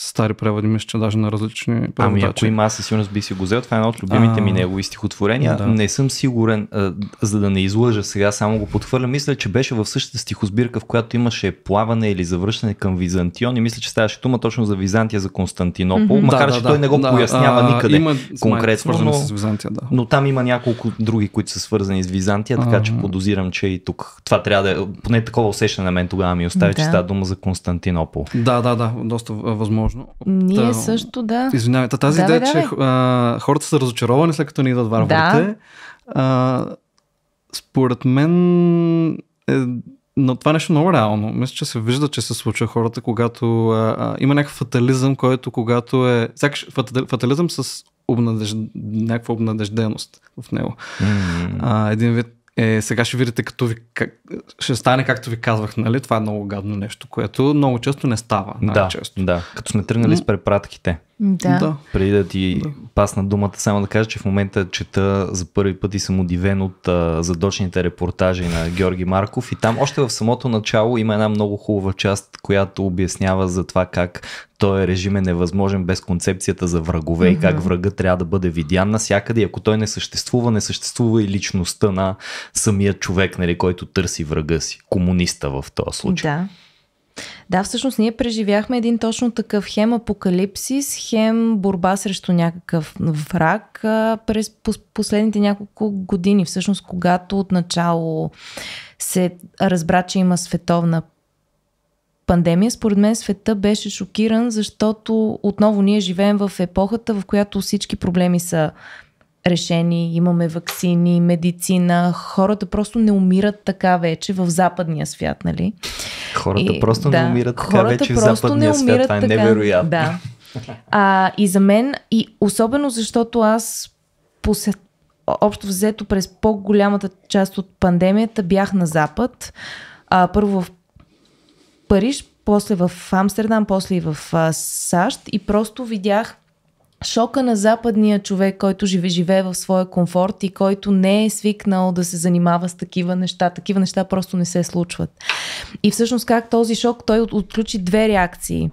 стари преводи, мисля, че даже на различни преводачи. Ами ако има, аз със сигурност би си го взел. Това е едно от любимите а, ми негови стихотворения. Да. Не съм сигурен, а, за да не излъжа сега, само го подхвърля. Мисля, че беше в същата стихосбирка, в която имаше плаване или завръщане към Византион и мисля, че ставаше дума точно за Византия, за Константинопол, mm-hmm. макар да, че да, той да, не го да, пояснява а, никъде има, конкретно. Но, с Византия, да. но там има няколко други, които са свързани с Византия, така а, че подозирам, че и тук това трябва да е поне такова усещане на мен тогава ми остави, да. че става дума за Константинопол. Да, да, да, доста възможно. Ние да, също, да. Извинявай, тази давай, идея, давай. че А, хората са разочаровани след като не идват варварите, да. а, според мен е, но това е нещо много реално. Мисля, че се вижда, че се случва хората, когато а, а, има някакъв фатализъм, който когато е... Сякаш фатализъм с обнадеж... някаква обнадежденост в него. Mm. А, един вид е, сега ще видите като ви... Как, ще стане както ви казвах, нали? Това е много гадно нещо, което много често не става. Да, често. да. Като сме тръгнали с препратките. Да. да. Преди да ти да. пасна думата, само да кажа, че в момента чета за първи път и съм удивен от а, задочните репортажи на Георги Марков. И там още в самото начало има една много хубава част, която обяснява за това как той режим е невъзможен без концепцията за врагове mm-hmm. и как врага трябва да бъде видян навсякъде. И ако той не съществува, не съществува и личността на самия човек, нали, който търси врага си. Комуниста в този случай. Да. Да, всъщност ние преживяхме един точно такъв хем апокалипсис, хем борба срещу някакъв враг през последните няколко години. Всъщност, когато отначало се разбра, че има световна пандемия, според мен света беше шокиран, защото отново ние живеем в епохата, в която всички проблеми са решени, имаме вакцини, медицина, хората просто не умират така вече в западния свят, нали? Хората и, просто да, не умират така вече в западния свят, това е невероятно. Да. А, и за мен, и особено защото аз посет, общо взето през по-голямата част от пандемията бях на Запад. А, първо в Париж, после в Амстердам, после и в а, САЩ и просто видях шока на западния човек, който живе, живее в своя комфорт и който не е свикнал да се занимава с такива неща. Такива неща просто не се случват. И всъщност как този шок, той отключи две реакции.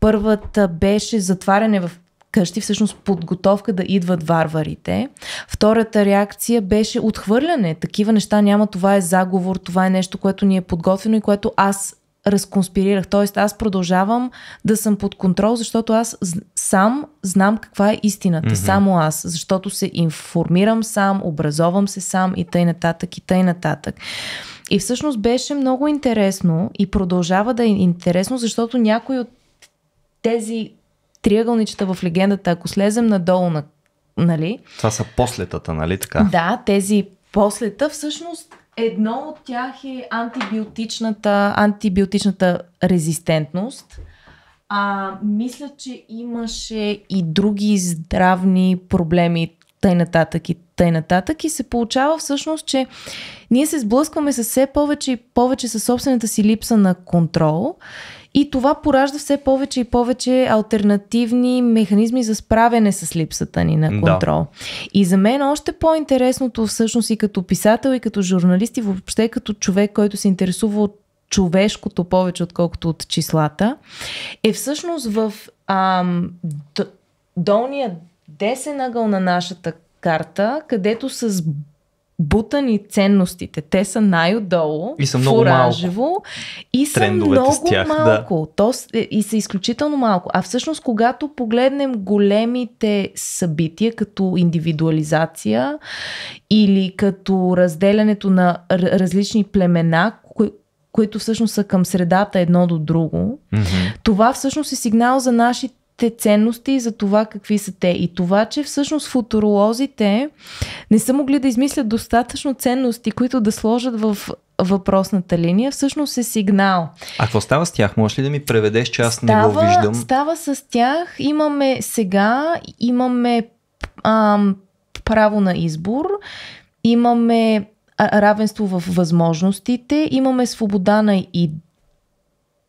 Първата беше затваряне в къщи, всъщност подготовка да идват варварите. Втората реакция беше отхвърляне. Такива неща няма, това е заговор, това е нещо, което ни е подготвено и което аз разконспирирах. Тоест аз продължавам да съм под контрол, защото аз сам знам каква е истината. Mm-hmm. Само аз. Защото се информирам сам, образовам се сам и тъй нататък, и тъй нататък. И всъщност беше много интересно и продължава да е интересно, защото някой от тези триъгълничета в легендата, ако слезем надолу на нали? Това са послетата, нали така? Да, тези послета всъщност Едно от тях е антибиотичната, антибиотичната резистентност. А, мисля, че имаше и други здравни проблеми, тъй нататък и тъй нататък. И се получава всъщност, че ние се сблъскваме с все повече и повече със собствената си липса на контрол и това поражда все повече и повече альтернативни механизми за справяне с липсата ни на контрол. Да. И за мен още по-интересното всъщност и като писател, и като журналист, и въобще като човек, който се интересува от човешкото повече, отколкото от числата, е всъщност в ам, долния десен ъгъл на нашата карта, където с бутани ценностите. Те са най-отдолу, и са много малко. и са Трендовете много тях, малко. Да. То, е, и са изключително малко. А всъщност, когато погледнем големите събития, като индивидуализация или като разделянето на различни племена, кои, които всъщност са към средата едно до друго, mm-hmm. това всъщност е сигнал за нашите нашите ценности и за това какви са те. И това, че всъщност футуролозите не са могли да измислят достатъчно ценности, които да сложат в въпросната линия, всъщност е сигнал. А какво става с тях? Може ли да ми преведеш, че аз става, не го виждам? Става с тях. Имаме сега, имаме ам, право на избор, имаме равенство в възможностите, имаме свобода на идея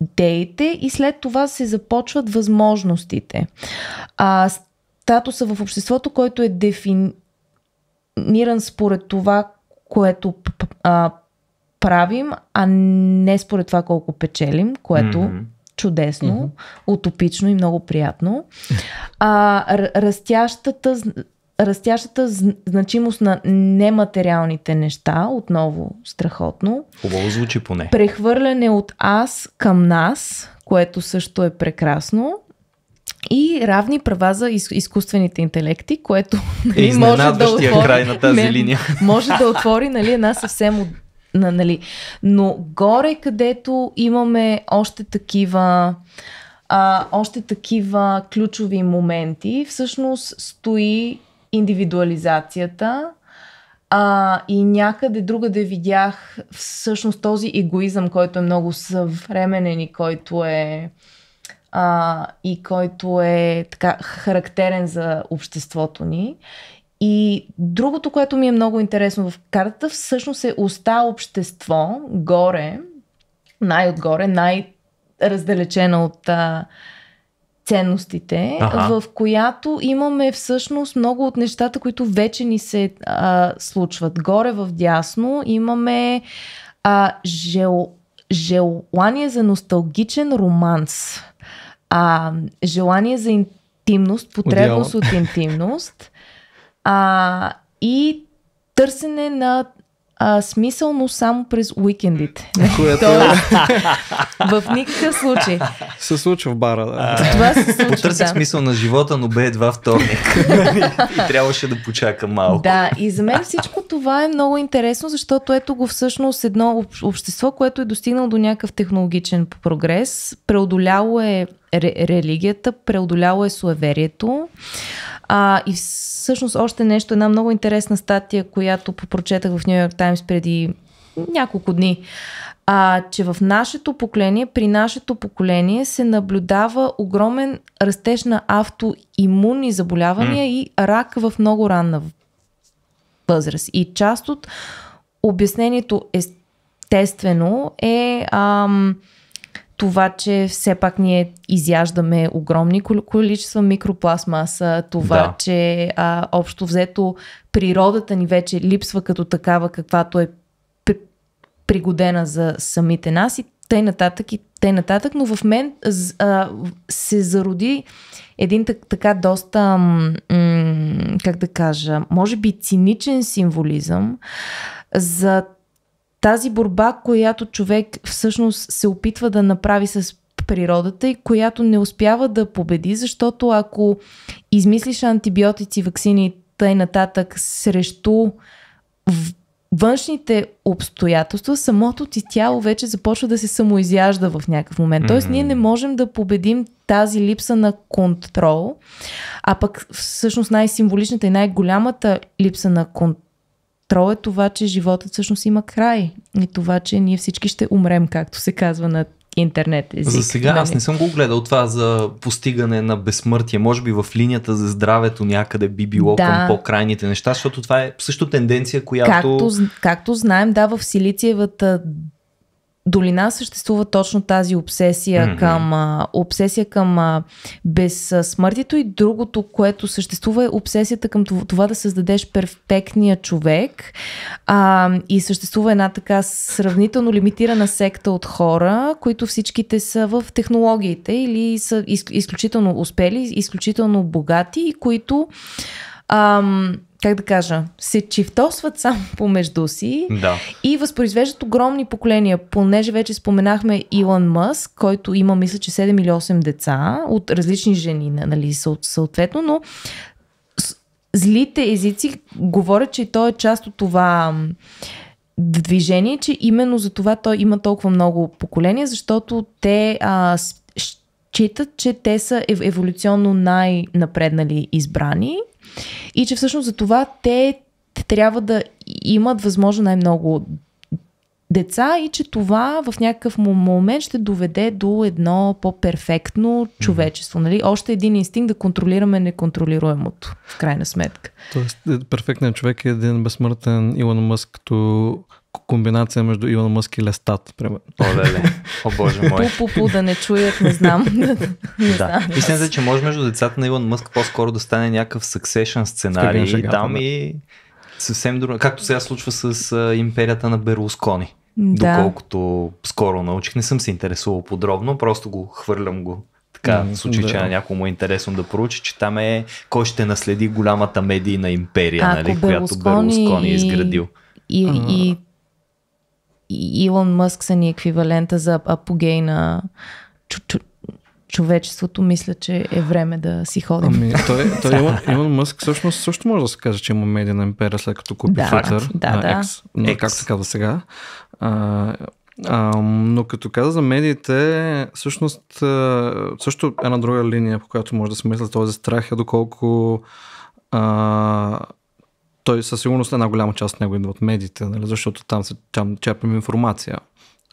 идеите и след това се започват възможностите. А, статуса в обществото, който е дефиниран според това, което а, правим, а не според това колко печелим, което mm-hmm. чудесно, mm-hmm. утопично и много приятно. А, растящата растящата значимост на нематериалните неща, отново страхотно. Хубаво звучи поне. Прехвърляне от аз към нас, което също е прекрасно. И равни права за из- изкуствените интелекти, което нали, може да отвори, край на тази не, линия. Може да отвори нали, една съвсем нали. Но горе, където имаме още такива а, още такива ключови моменти, всъщност стои индивидуализацията. А, и някъде другаде видях всъщност този егоизъм, който е много съвременен и който е а, и който е така характерен за обществото ни. И другото, което ми е много интересно в картата, всъщност е уста общество, горе, най-отгоре, най- раздалечена от а, ценностите, ага. в която имаме всъщност много от нещата, които вече ни се а, случват. Горе в дясно имаме а, жел, желание за носталгичен романс, а, желание за интимност, потребност от интимност а, и търсене на а, но само през уикендите. Което... Е- в никакъв случай. Се случва в бара, да. Това се случва, Потърсих да. смисъл на живота, но бе едва вторник. и трябваше да почакам малко. Да, и за мен всичко това е много интересно, защото ето го всъщност едно общество, което е достигнало до някакъв технологичен прогрес, преодоляло е религията, преодоляло е суеверието. А, и всъщност още нещо, една много интересна статия, която попрочетах в Нью Йорк Таймс преди няколко дни, а, че в нашето поколение, при нашето поколение се наблюдава огромен растеж на автоимунни заболявания mm. и рак в много ранна възраст. И част от обяснението естествено е ам, това, че все пак ние изяждаме огромни количества микропластмаса, това, да. че а, общо взето природата ни вече липсва като такава, каквато е пригодена за самите нас и те нататък и те нататък, но в мен а, се зароди един так, така доста, м, как да кажа, може би циничен символизъм за тази борба, която човек всъщност се опитва да направи с природата и която не успява да победи, защото ако измислиш антибиотици, вакцини и тъй нататък срещу външните обстоятелства, самото ти тяло вече започва да се самоизяжда в някакъв момент. Тоест, ние не можем да победим тази липса на контрол, а пък всъщност най-символичната и най-голямата липса на контрол Трол е това, че животът всъщност има край и това, че ние всички ще умрем, както се казва на интернет език. За сега нали? аз не съм го гледал това за постигане на безсмъртие. Може би в линията за здравето някъде би било да. към по-крайните неща, защото това е също тенденция, която... Както, както знаем, да, в Силициевата долина съществува точно тази обсесия mm-hmm. към, а, обсесия към а, безсмъртието и другото, което съществува е обсесията към това, това да създадеш перфектния човек а, и съществува една така сравнително лимитирана секта от хора, които всичките са в технологиите или са из, изключително успели, изключително богати и които ам, как да кажа, се чифтосват само помежду си да. и възпроизвеждат огромни поколения, понеже вече споменахме Илон Мъск, който има, мисля, че 7 или 8 деца от различни жени, нали, съответно, но злите езици говорят, че той е част от това движение, че именно за това той има толкова много поколения, защото те а, считат, че те са еволюционно най-напреднали избрани и че всъщност за това те трябва да имат възможно най-много деца и че това в някакъв момент ще доведе до едно по-перфектно човечество. Нали? Още един инстинкт да контролираме неконтролируемото, в крайна сметка. Тоест, е, перфектният човек е един безсмъртен Илон Мъск като комбинация между Илон Мъск и Лестат, примерно. О, леле. О, боже мой. Пу-пу-пу, да не чуят, не знам. не да. Е, че може между децата на Илон Мъск по-скоро да стане някакъв сексешен сценарий и там да. и съвсем друго. Както сега случва с а, империята на Берлускони. Да. Доколкото скоро научих, не съм се интересувал подробно, просто го хвърлям го така, в случай, да. че на някому е интересно да проучи, че там е кой ще наследи голямата медийна империя, а, нали, Берлускони която Берлускони е изградил. И, и, и Илон Мъск са ни еквивалента за апогей на човечеството, мисля, че е време да си ходим. Ами, той, той Илон, Илон Мъск всъщност също може да се каже, че има на империя, след като купи да, Twitter. Да, да. X, но, X. Как се казва сега? А, а, но като каза за медиите, всъщност също една друга линия, по която може да се мисля този страх е доколко а, той със сигурност една голяма част от него идва от медиите, нали? защото там се там черпим информация.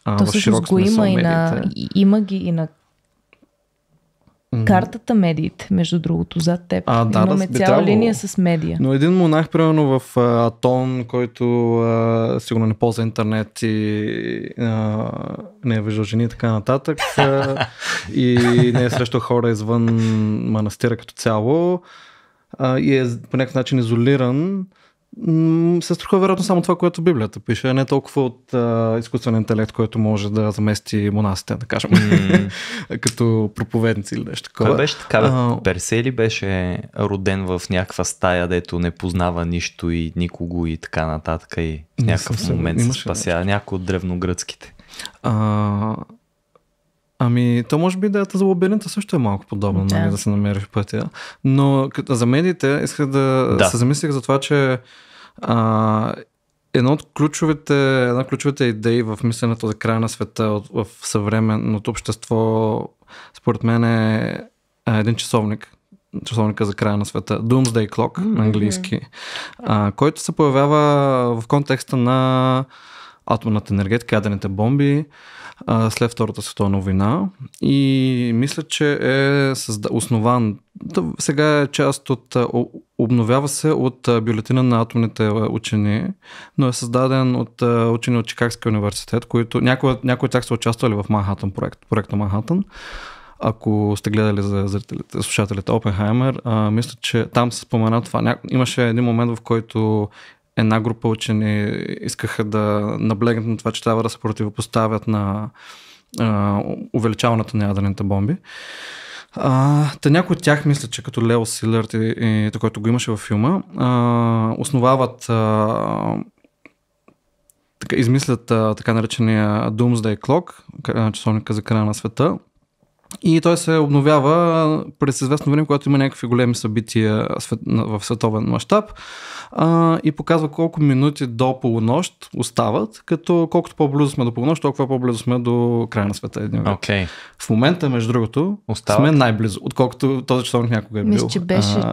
А, То в го има и на, има ги и на картата медиите, между другото, зад теб. А, да, Имаме да, цяла линия с медия. Но един монах, примерно в Атон, който а, сигурно не ползва интернет и а, не е виждал жени и така нататък, а, и не е срещал хора извън манастира като цяло, а, и е по някакъв начин изолиран, се страхува вероятно само това, което Библията пише, а не толкова от а, изкуствен интелект, който може да замести монасите, да кажем, mm. като проповедници или нещо такова. Кой беше така? А... Персей ли беше роден в някаква стая, дето не познава нищо и никого и така нататък и в някакъв момент се спася? Някой от древногръцките. А, Ами, то може би идеята за лабиринта също е малко подобна, нали, да, нали, да се намериш пътя. Но за медиите исках да, да. се замислих за това, че а, едно от ключовите, една от ключовите идеи в мисленето за края на света в съвременното общество, според мен е, е един часовник, часовника за края на света, Doomsday Clock mm-hmm. на английски, а, който се появява в контекста на атомната енергетика, ядрените бомби, а, след Втората световна война и мисля, че е основан. Сега е част от. Обновява се от бюлетина на атомните учени, но е създаден от учени от Чикагския университет, които някои, някои от тях са участвали в Манхатън проект, проекта Манхатън ако сте гледали за зрителите, слушателите Опенхаймер, мисля, че там се спомена това. Ня... Имаше един момент, в който една група учени искаха да наблегнат на това, че трябва да се противопоставят на а, увеличаването на ядрените бомби. А, та някои от тях, мисля, че като Лео Силърт, и, и, който го имаше във филма, а, основават а, така, измислят а, така наречения Doomsday Clock, часовника за края на света, и той се обновява през известно време, когато има някакви големи събития в световен мащаб и показва колко минути до полунощ остават, като колкото по-близо сме до полунощ, толкова по-близо сме до края на света. Един век. Okay. В момента, между другото, остават? сме най-близо, отколкото този часовник някога е бил. Мисля, че беше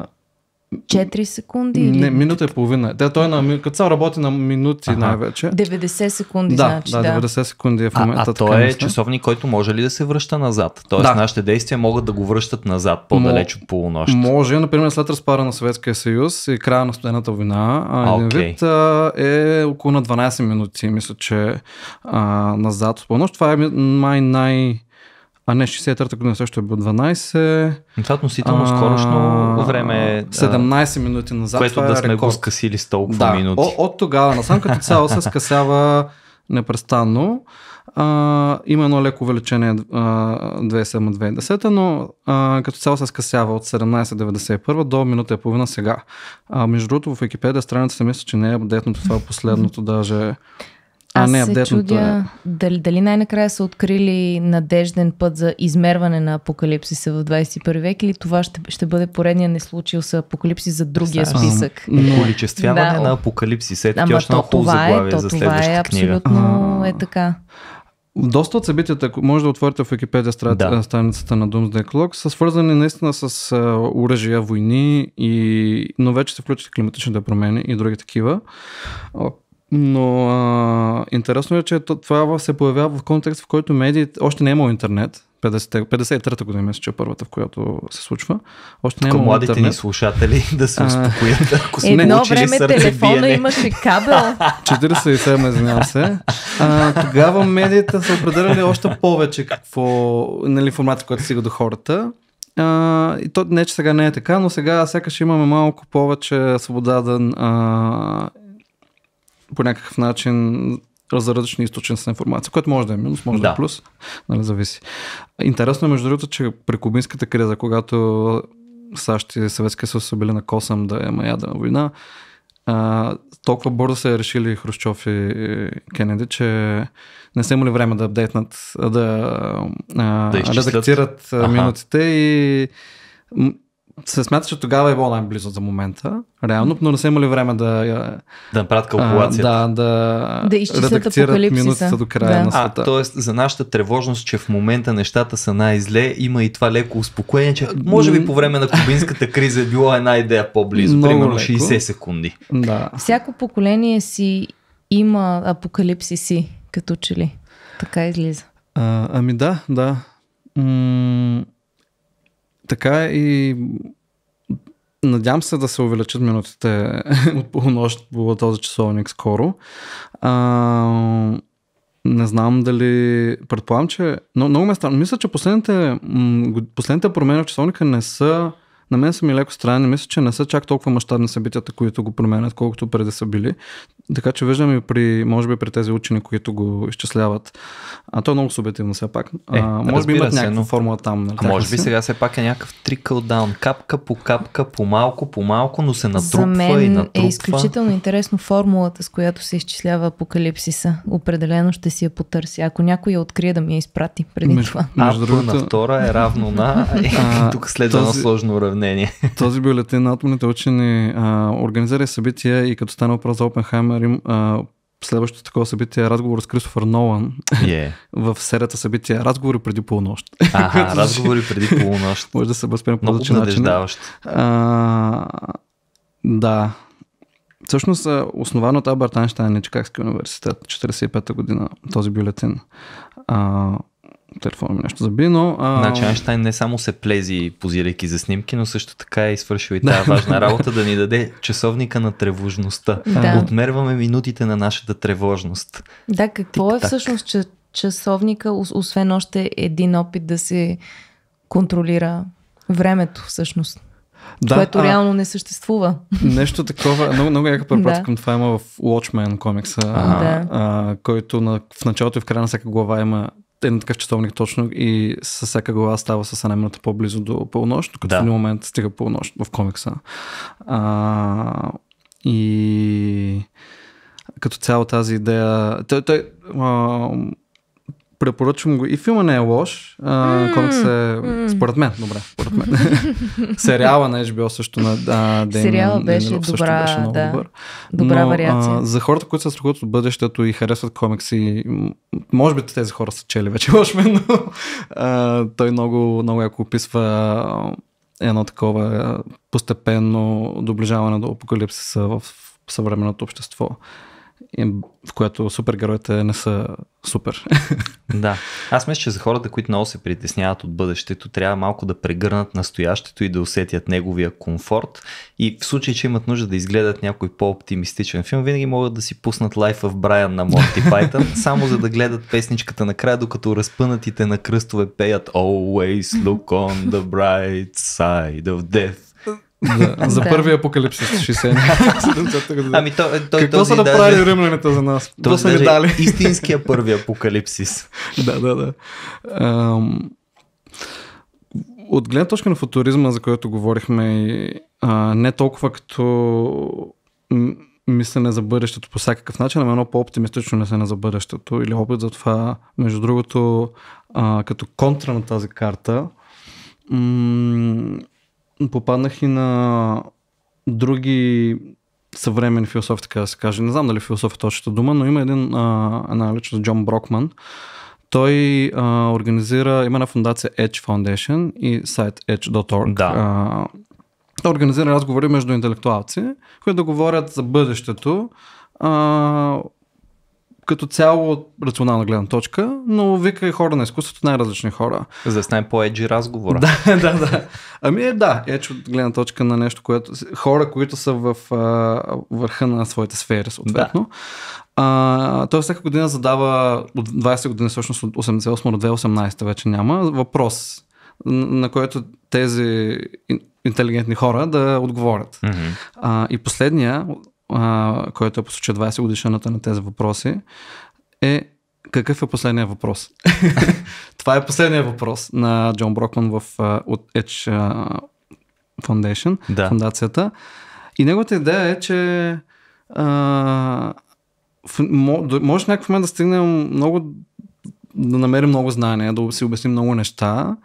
4 секунди? Не, или... минута и половина. Те, той е на, като цял работи на минути ага. най-вече. 90 секунди, да, значи. Да, 90 да. секунди е в момента. А, а той е мисля. часовник, който може ли да се връща назад? Тоест, да. нашите действия могат да го връщат назад, по-далеч от полунощ. Може, например, след разпара на Съветския съюз и края на Студената война, а, един вид а, е около на 12 минути, мисля, че а, назад от полунощ. Това е май най- а не, 63-та година също е бил 12. Но това относително скорошно време. 17 е, минути назад. Което е да сме рекорд. го скъсили с толкова да, минути. От, от тогава насам като цяло се скъсява непрестанно. А, има едно леко увеличение 2007-2010, но а, като цяло се скъсява от 17.91 до минута и половина сега. А, между другото в Wikipedia страницата мисля, че не е апдейтното, това е последното даже а, не, се чудя е. дали, дали най-накрая са открили надежден път за измерване на апокалипсиса в 21 век или това ще, ще бъде поредния не случил с апокалипсис за другия списък. Но... Количествяване да, на апокалипсис. Ето Ама още много това е, за това е, Абсолютно а... е така. Доста от събитията, може да отворите в Википедия страт, да. страницата на Doomsday Clock, са свързани наистина с а, оръжия, войни, и... но вече се включат климатичните промени и други такива. Но а, интересно е, че това се появява в контекст, в който медиите още не е имал интернет. 53-та година, мисля, че е първата, в която се случва. Още не е Тук младите интернет. ни слушатели да се успокоят, ако сме Едно време телефона имаше кабел. 47, извинявам се. А, тогава медиите са определяли още повече какво, нали, информация, която стига до хората. А, и то не, че сега не е така, но сега сякаш имаме малко повече свободаден а, по някакъв начин за различни източници на информация, което може да е минус, може да, е да е плюс, нали, зависи. Интересно е, между другото, че при кубинската криза, когато САЩ и Съветския съюз са били на косъм да има ядрена война, а, толкова бързо са решили Хрущов и Кенеди, че не са имали време да апдейтнат, да, а, да редактират минутите и се смята, че тогава е било най-близо за момента, реално, но не са имали време да... Е, да направят калкулация. Да, да, да редактират минутите до края да. на света. А, тоест, за нашата тревожност, че в момента нещата са най-зле, има и това леко успокоение, че може би по време на кубинската криза е била една идея по-близо, Много примерно 60 секунди. Да. Всяко поколение си има апокалипсиси, като че ли. Така излиза. А, ами да, да. М- така е и Надявам се да се увеличат минутите от полунощ по този часовник скоро. А, не знам дали... Предполагам, че... Но, много ме странно. Мисля, че последните, последните промени в часовника не са... На мен са ми леко странни. Мисля, че не са чак толкова мащабни събитията, които го променят, колкото преди са били. Така че виждам и при, може би при тези учени, които го изчисляват. А то е много субективно все пак. Е, а, може би имат се, някаква но... формула там. А може би сега все пак е някакъв трикъл даун. Капка по капка, по малко, по малко, но се натрупва За мен и е натрупва. е изключително интересно формулата, с която се изчислява апокалипсиса. Определено ще си я потърся. Ако някой я открие да ми я изпрати преди Меж, това. А, между другото... на втора е равно на... а, тук следва този, едно сложно уравнение. този бюлетин на атомните учени а, организира събития и като стана въпрос за Опенхайм пример, а, следващото такова събитие е разговор с Кристофър Нолан yeah. Е. в серията събития е Разговори преди полунощ. Ага, разговори преди полунощ. Може да се възприема по различен начин. А, да. Всъщност, основано от Алберт Айнщайн и е Чикагския университет, та година, този бюлетин. А, телефона ми нещо заби, но... А... Значи Айнштайн не само се плези, позирайки за снимки, но също така е свършил и тази важна работа да ни даде часовника на тревожността. Да. Отмерваме минутите на нашата тревожност. Да, какво Тик-так. е всъщност че часовника, освен още един опит да се контролира времето всъщност? Да, което а, реално не съществува. Нещо такова. Много, много яка препратка да. към това има в Watchmen комикса, а, да. а, който на, в началото и в края на всяка глава има на такъв часовник точно и със всяка глава става с анемната по-близо до полунощ, докато да. в един момент стига полунощ в комикса. А, и като цяло тази идея... Той, той, а, препоръчвам го. И филма не е лош. А, mm. се... е, mm. според мен, добре, според мен. Сериала на HBO също на а, Деймин, Сериала беше Дейн, добра, беше много да. добър. Добра Но, вариация. А, за хората, които се страхуват от бъдещето и харесват комикси, може би тези хора са чели вече Watchmen, но а, той много, много яко описва едно такова постепенно доближаване до апокалипсиса в съвременното общество в която супергероите не са супер. Да. Аз мисля, че за хората, които много се притесняват от бъдещето, трябва малко да прегърнат настоящето и да усетят неговия комфорт. И в случай, че имат нужда да изгледат някой по-оптимистичен филм, винаги могат да си пуснат Life of Brian на Морти Пайтън, само за да гледат песничката накрая, докато разпънатите на кръстове пеят Always look on the bright side of death. Да, за да. първи апокалипсис 60 Ами то, то, Какво са направили даже... римляните за нас? Какво са ни дали? Истинския първи апокалипсис. да, да, да. Ам... От гледна точка на футуризма, за който говорихме, а, не толкова като мислене за бъдещето по всякакъв начин, но едно по-оптимистично мислене за бъдещето или опит за това. Между другото, а, като контра на тази карта, м- попаднах и на други съвременни философи, така да се каже. Не знам дали философ е точната дума, но има един а, аналитик, Джон Брокман. Той а, организира, има на фундация Edge Foundation и сайт edge.org. Да. А, той организира разговори между интелектуалци, които да говорят за бъдещето, а, като цяло от рационална гледна точка, но вика и хора на изкуството, най-различни хора. За да стане по-еджи разговора. да, да, да. Ами е, да, еч от гледна точка на нещо, което... Хора, които са в а, върха на своите сфери, съответно. Да. той всяка година задава от 20 години, всъщност от 88 до 2018 вече няма, въпрос на който тези интелигентни хора да отговорят. Mm-hmm. А, и последния който е по случай 20 годишната на тези въпроси, е какъв е последния въпрос? Това е последния въпрос на Джон Брокман в, от Edge Foundation, да. фундацията. И неговата идея е, че а, може в някакъв момент да стигнем много, да намерим много знания, да си обясним много неща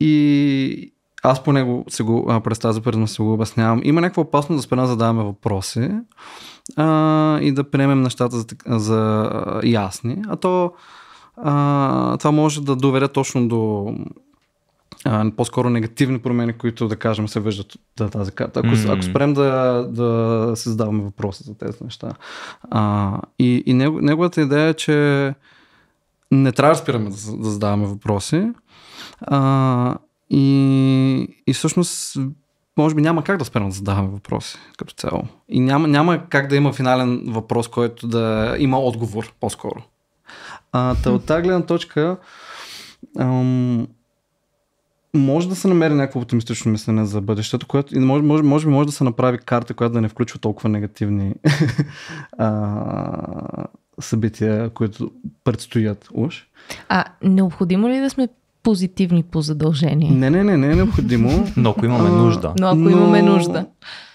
и, аз по него се го, а, през тази призма се го обяснявам. Има някаква опасност да спрем да задаваме въпроси а, и да приемем нещата за, за а, ясни, а то а, това може да доведе точно до а, по-скоро негативни промени, които да кажем се виждат да, тази карта. Ако, mm-hmm. ако спрем да, да се задаваме въпроси за тези неща. А, и и него, неговата идея е, че не трябва да спираме да, да задаваме въпроси. А, и, и всъщност, може би няма как да спрем да задаваме въпроси като цяло. И няма, няма как да има финален въпрос, който да има отговор по-скоро. А, та от тази гледна точка, ам, може да се намери някакво оптимистично мислене за бъдещето, което и може, може, може би може да се направи карта, която да не включва толкова негативни а, събития, които предстоят уж. А необходимо ли е да сме позитивни по задължение. Не, не, не, не е необходимо. Но ако имаме нужда. Но ако имаме нужда.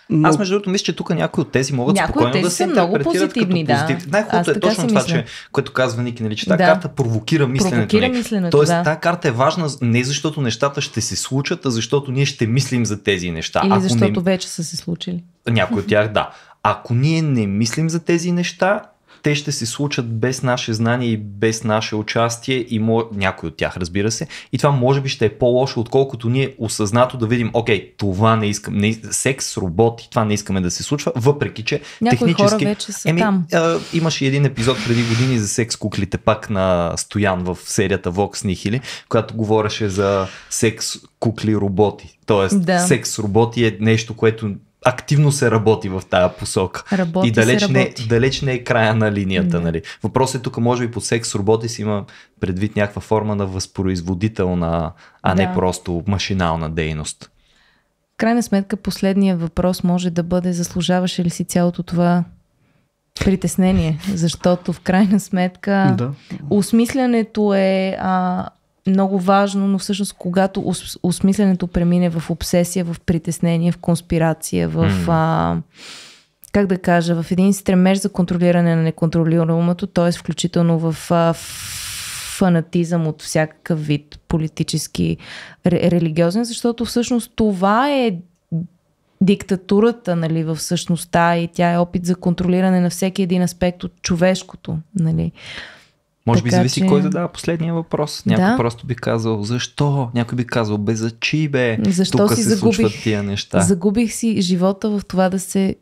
Но... Аз между другото мисля, че тук някои от тези могат някои спокойно тези да се много позитивни, като позитив. Да. Най-хубавото е точно това, че, което казва Ники, нали, че тази да. карта провокира мисленето. Провокира ни. мисленето Тоест, да. тази карта е важна не защото нещата ще се случат, а защото ние ще мислим за тези неща. Или Ако защото не... вече са се случили. Някои от тях, да. Ако ние не мислим за тези неща, те ще се случат без наше знание и без наше участие и мо... някой от тях, разбира се. И това може би ще е по-лошо, отколкото ние осъзнато да видим, окей, това не искам, не... секс с роботи, това не искаме да се случва, въпреки че някой технически... Хора вече са Еми, там. А, имаше един епизод преди години за секс куклите пак на Стоян в серията Vox Nihili, която говореше за секс кукли роботи. Тоест, да. секс роботи е нещо, което активно се работи в тази посока. Работи и далеч, се работи. Не, далеч не е края на линията. Не. Нали? Въпросът е тук, може би по секс си има предвид някаква форма на възпроизводителна, а да. не просто машинална дейност. В крайна сметка последният въпрос може да бъде заслужаваше ли си цялото това притеснение, защото в крайна сметка да. осмислянето е а, много важно, но всъщност когато осмисленето премине в обсесия, в притеснение, в конспирация, в... Mm. А, как да кажа, в един стремеж за контролиране на неконтролируемото, т.е. включително в а, фанатизъм от всякакъв вид, политически, религиозен, защото всъщност това е диктатурата, нали, в същността и тя е опит за контролиране на всеки един аспект от човешкото, нали. Може така, би зависи че... кой задава последния въпрос. Някой да? просто би казал, защо? Някой би казал, бе, за чи бе? Защо Тука си се загубих, случват тия неща. Загубих си живота в това да се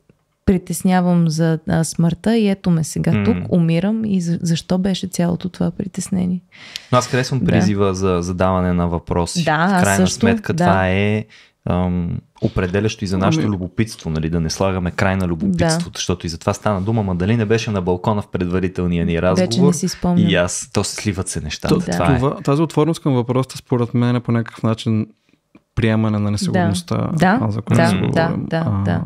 притеснявам за а, смъртта и ето ме сега mm. тук, умирам и за, защо беше цялото това притеснение. Но аз харесвам призива да. за задаване на въпроси. Да, в крайна също, сметка да. това е ам, определящо и за нашето ами... любопитство, нали, да не слагаме край на любопитството, да. защото и за това стана дума, ма дали не беше на балкона в предварителния ни разговор. Вече не си спомням. И аз, то сливат се нещата. да. това е. Тази отворност към въпроса, според мен, е по някакъв начин приемане на несигурността, да. за да, да, да, да, а... да.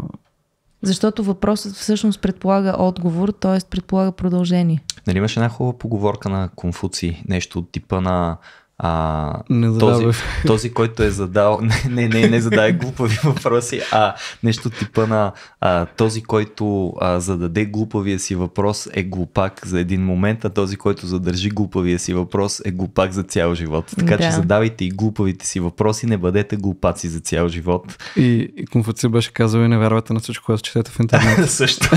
Защото въпросът всъщност предполага отговор, т.е. предполага продължение. Нали имаше една хубава поговорка на Конфуци, нещо от типа на а, не този, този, който е задал, не, не, не, не задай глупави въпроси, а нещо типа на а, този, който а, зададе глупавия си въпрос е глупак за един момент, а този, който задържи глупавия си въпрос е глупак за цял живот. Така да. че задавайте и глупавите си въпроси, не бъдете глупаци за цял живот. И, и Конфуци беше казал и не вярвате на всичко, което четете в интернет. Също.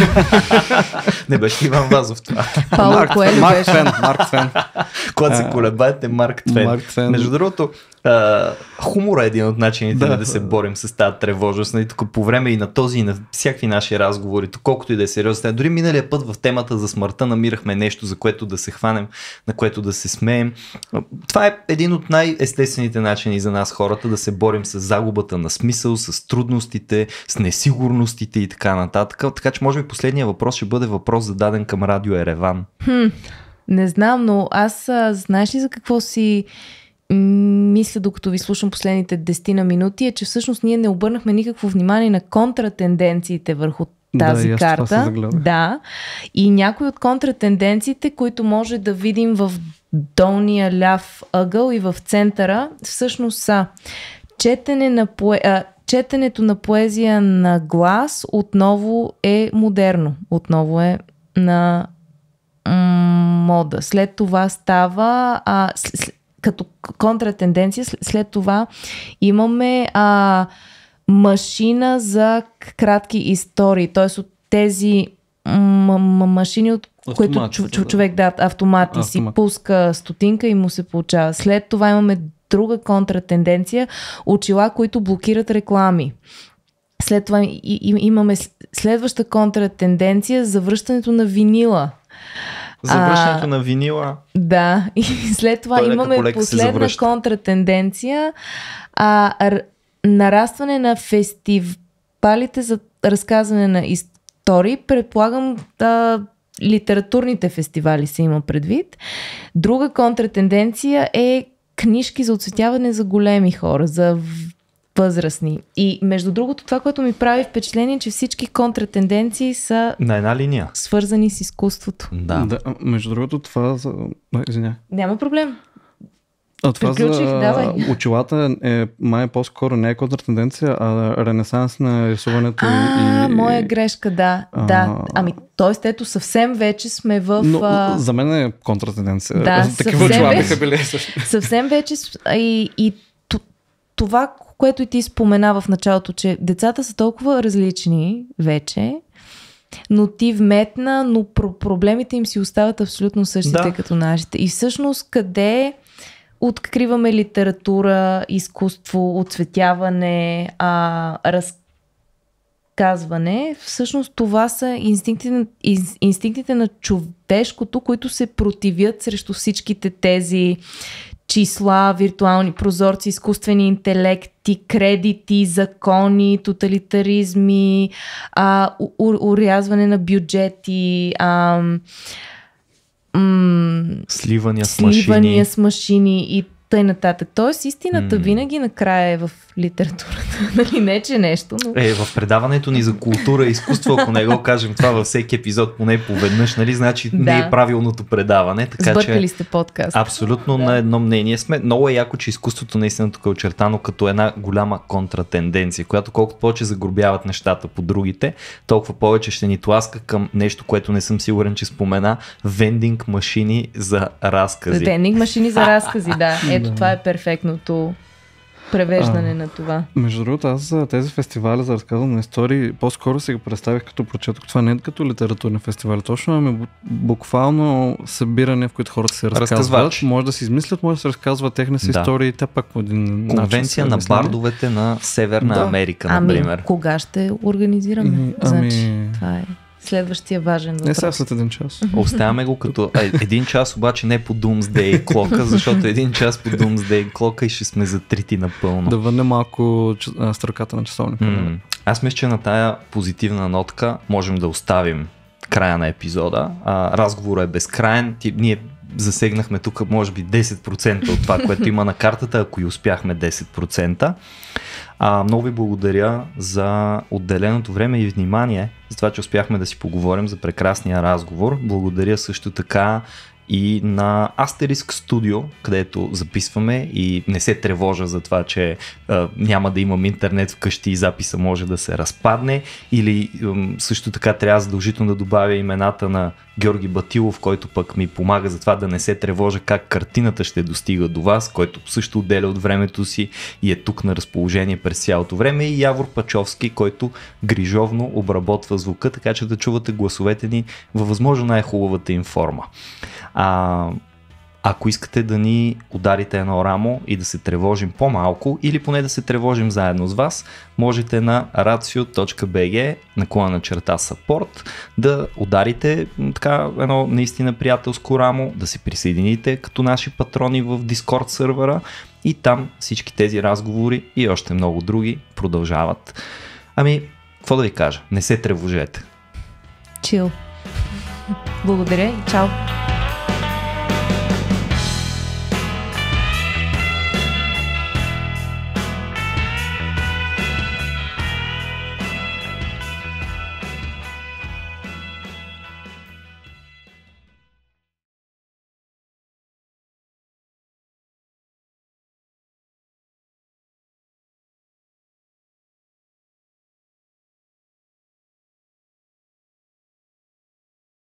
не беше Иван Вазов това. Марк Фен, Марк Фен. Когато се колебаете, Марк Фен. Марксен. Между другото, а, хумора е един от начините да. да се борим с тази тревожност. Нали, тук по време и на този, и на всякакви наши разговори, то колкото и да е сериозно. Дори миналия път в темата за смъртта намирахме нещо, за което да се хванем, на което да се смеем. Това е един от най-естествените начини за нас хората да се борим с загубата на смисъл, с трудностите, с несигурностите и така нататък. Така че, може би, последния въпрос ще бъде въпрос зададен към Радио Ереван. Хм. Не знам, но аз а, знаеш ли за какво си мисля, докато ви слушам последните 10 на минути, е, че всъщност ние не обърнахме никакво внимание на контратенденциите върху тази да, карта. Да. И някои от контратенденциите, които може да видим в долния ляв ъгъл и в центъра, всъщност са четене на пое... а, четенето на поезия на глас отново е модерно. Отново е на мода. След това става а, с, като контратенденция, след това имаме а, машина за кратки истории, т.е. от тези м- м- машини, от които ч- човек да, автомати автомат. си пуска стотинка и му се получава. След това имаме друга контратенденция очила, които блокират реклами. След това имаме следваща контратенденция за връщането на винила. Завръщането а, на винила. Да, и след това Той е имаме лека, последна контратенденция. А, р- нарастване на фестивалите за разказване на истории. Предполагам, да, литературните фестивали се има предвид. Друга контратенденция е книжки за оцветяване за големи хора, за възрастни. И между другото, това, което ми прави впечатление, е, че всички контратенденции са на една линия. Свързани с изкуството. Да. да между другото, това. За... Извиня. Няма проблем. А това за давай. очилата е май е по-скоро не е контратенденция, а ренесанс на рисуването. А, и, и, моя грешка, да. А, да. Ами, т.е. ето съвсем вече сме в... Но, а... За мен е контратенденция. Да, Такива очила биха били. Съвсем вече и, и това, което и ти спомена в началото, че децата са толкова различни вече, но ти вметна, но про- проблемите им си остават абсолютно същите да. като нашите. И всъщност къде откриваме литература, изкуство, оцветяване, а, разказване, всъщност това са инстинктите, инстинктите на човешкото, които се противят срещу всичките тези числа, виртуални прозорци, изкуствени интелекти, кредити, закони, тоталитаризми, а, у- урязване на бюджети, а, м- сливания, сливания с машини. с машини и тъй нататък. Тоест, истината mm. винаги накрая е в литературата. Нали, не че нещо, но... Е, в предаването ни за култура и изкуство, ако не го кажем това във всеки епизод, поне поведнъж, нали, значи да. не е правилното предаване. Така, Сбъркали че... сте подкаст. Абсолютно да. на едно мнение сме. Много е яко, че изкуството наистина тук е очертано като една голяма контратенденция, която колкото повече загробяват нещата по другите, толкова повече ще ни тласка към нещо, което не съм сигурен, че спомена, вендинг машини за разкази. Вендинг машини за разкази, да. Е, ето да. това е перфектното превеждане а, на това. Между другото, аз за тези фестивали за разказване на истории по-скоро си ги представях като прочетох това не е като литературни фестивали, точно ами буквално събиране, в които хората се разказват. Разказвач. Може да си измислят, може да се разказват техни си да. истории, те пак по един Конвенция на бардовете на Северна да. Америка, ами, например. Ами, кога ще организираме? Ами... Значи, това е следващия важен въпрос. Не сега след един час. Оставяме го като а, един час, обаче не по Doomsday клока, защото един час по Doomsday клока и ще сме затрити напълно. Да върнем малко строката на часовника. Mm. Аз мисля, че на тая позитивна нотка можем да оставим края на епизода. А, разговорът е безкрайен. Ти, ние засегнахме тук може би 10% от това, което има на картата, ако и успяхме 10%. А, много ви благодаря за отделеното време и внимание, за това, че успяхме да си поговорим за прекрасния разговор. Благодаря също така и на Asterisk Studio, където записваме и не се тревожа за това, че а, няма да имам интернет вкъщи и записа може да се разпадне или а, също така трябва задължително да добавя имената на Георги Батилов, който пък ми помага за това да не се тревожа как картината ще достига до вас, който също отделя от времето си и е тук на разположение през цялото време и Явор Пачовски, който грижовно обработва звука, така че да чувате гласовете ни във възможно най-хубавата им форма. А, ако искате да ни ударите едно рамо и да се тревожим по-малко или поне да се тревожим заедно с вас, можете на на кола на черта support да ударите така едно наистина приятелско рамо, да се присъедините като наши патрони в Discord сервера и там всички тези разговори и още много други продължават. Ами, какво да ви кажа? Не се тревожете. Чил. Благодаря и чао.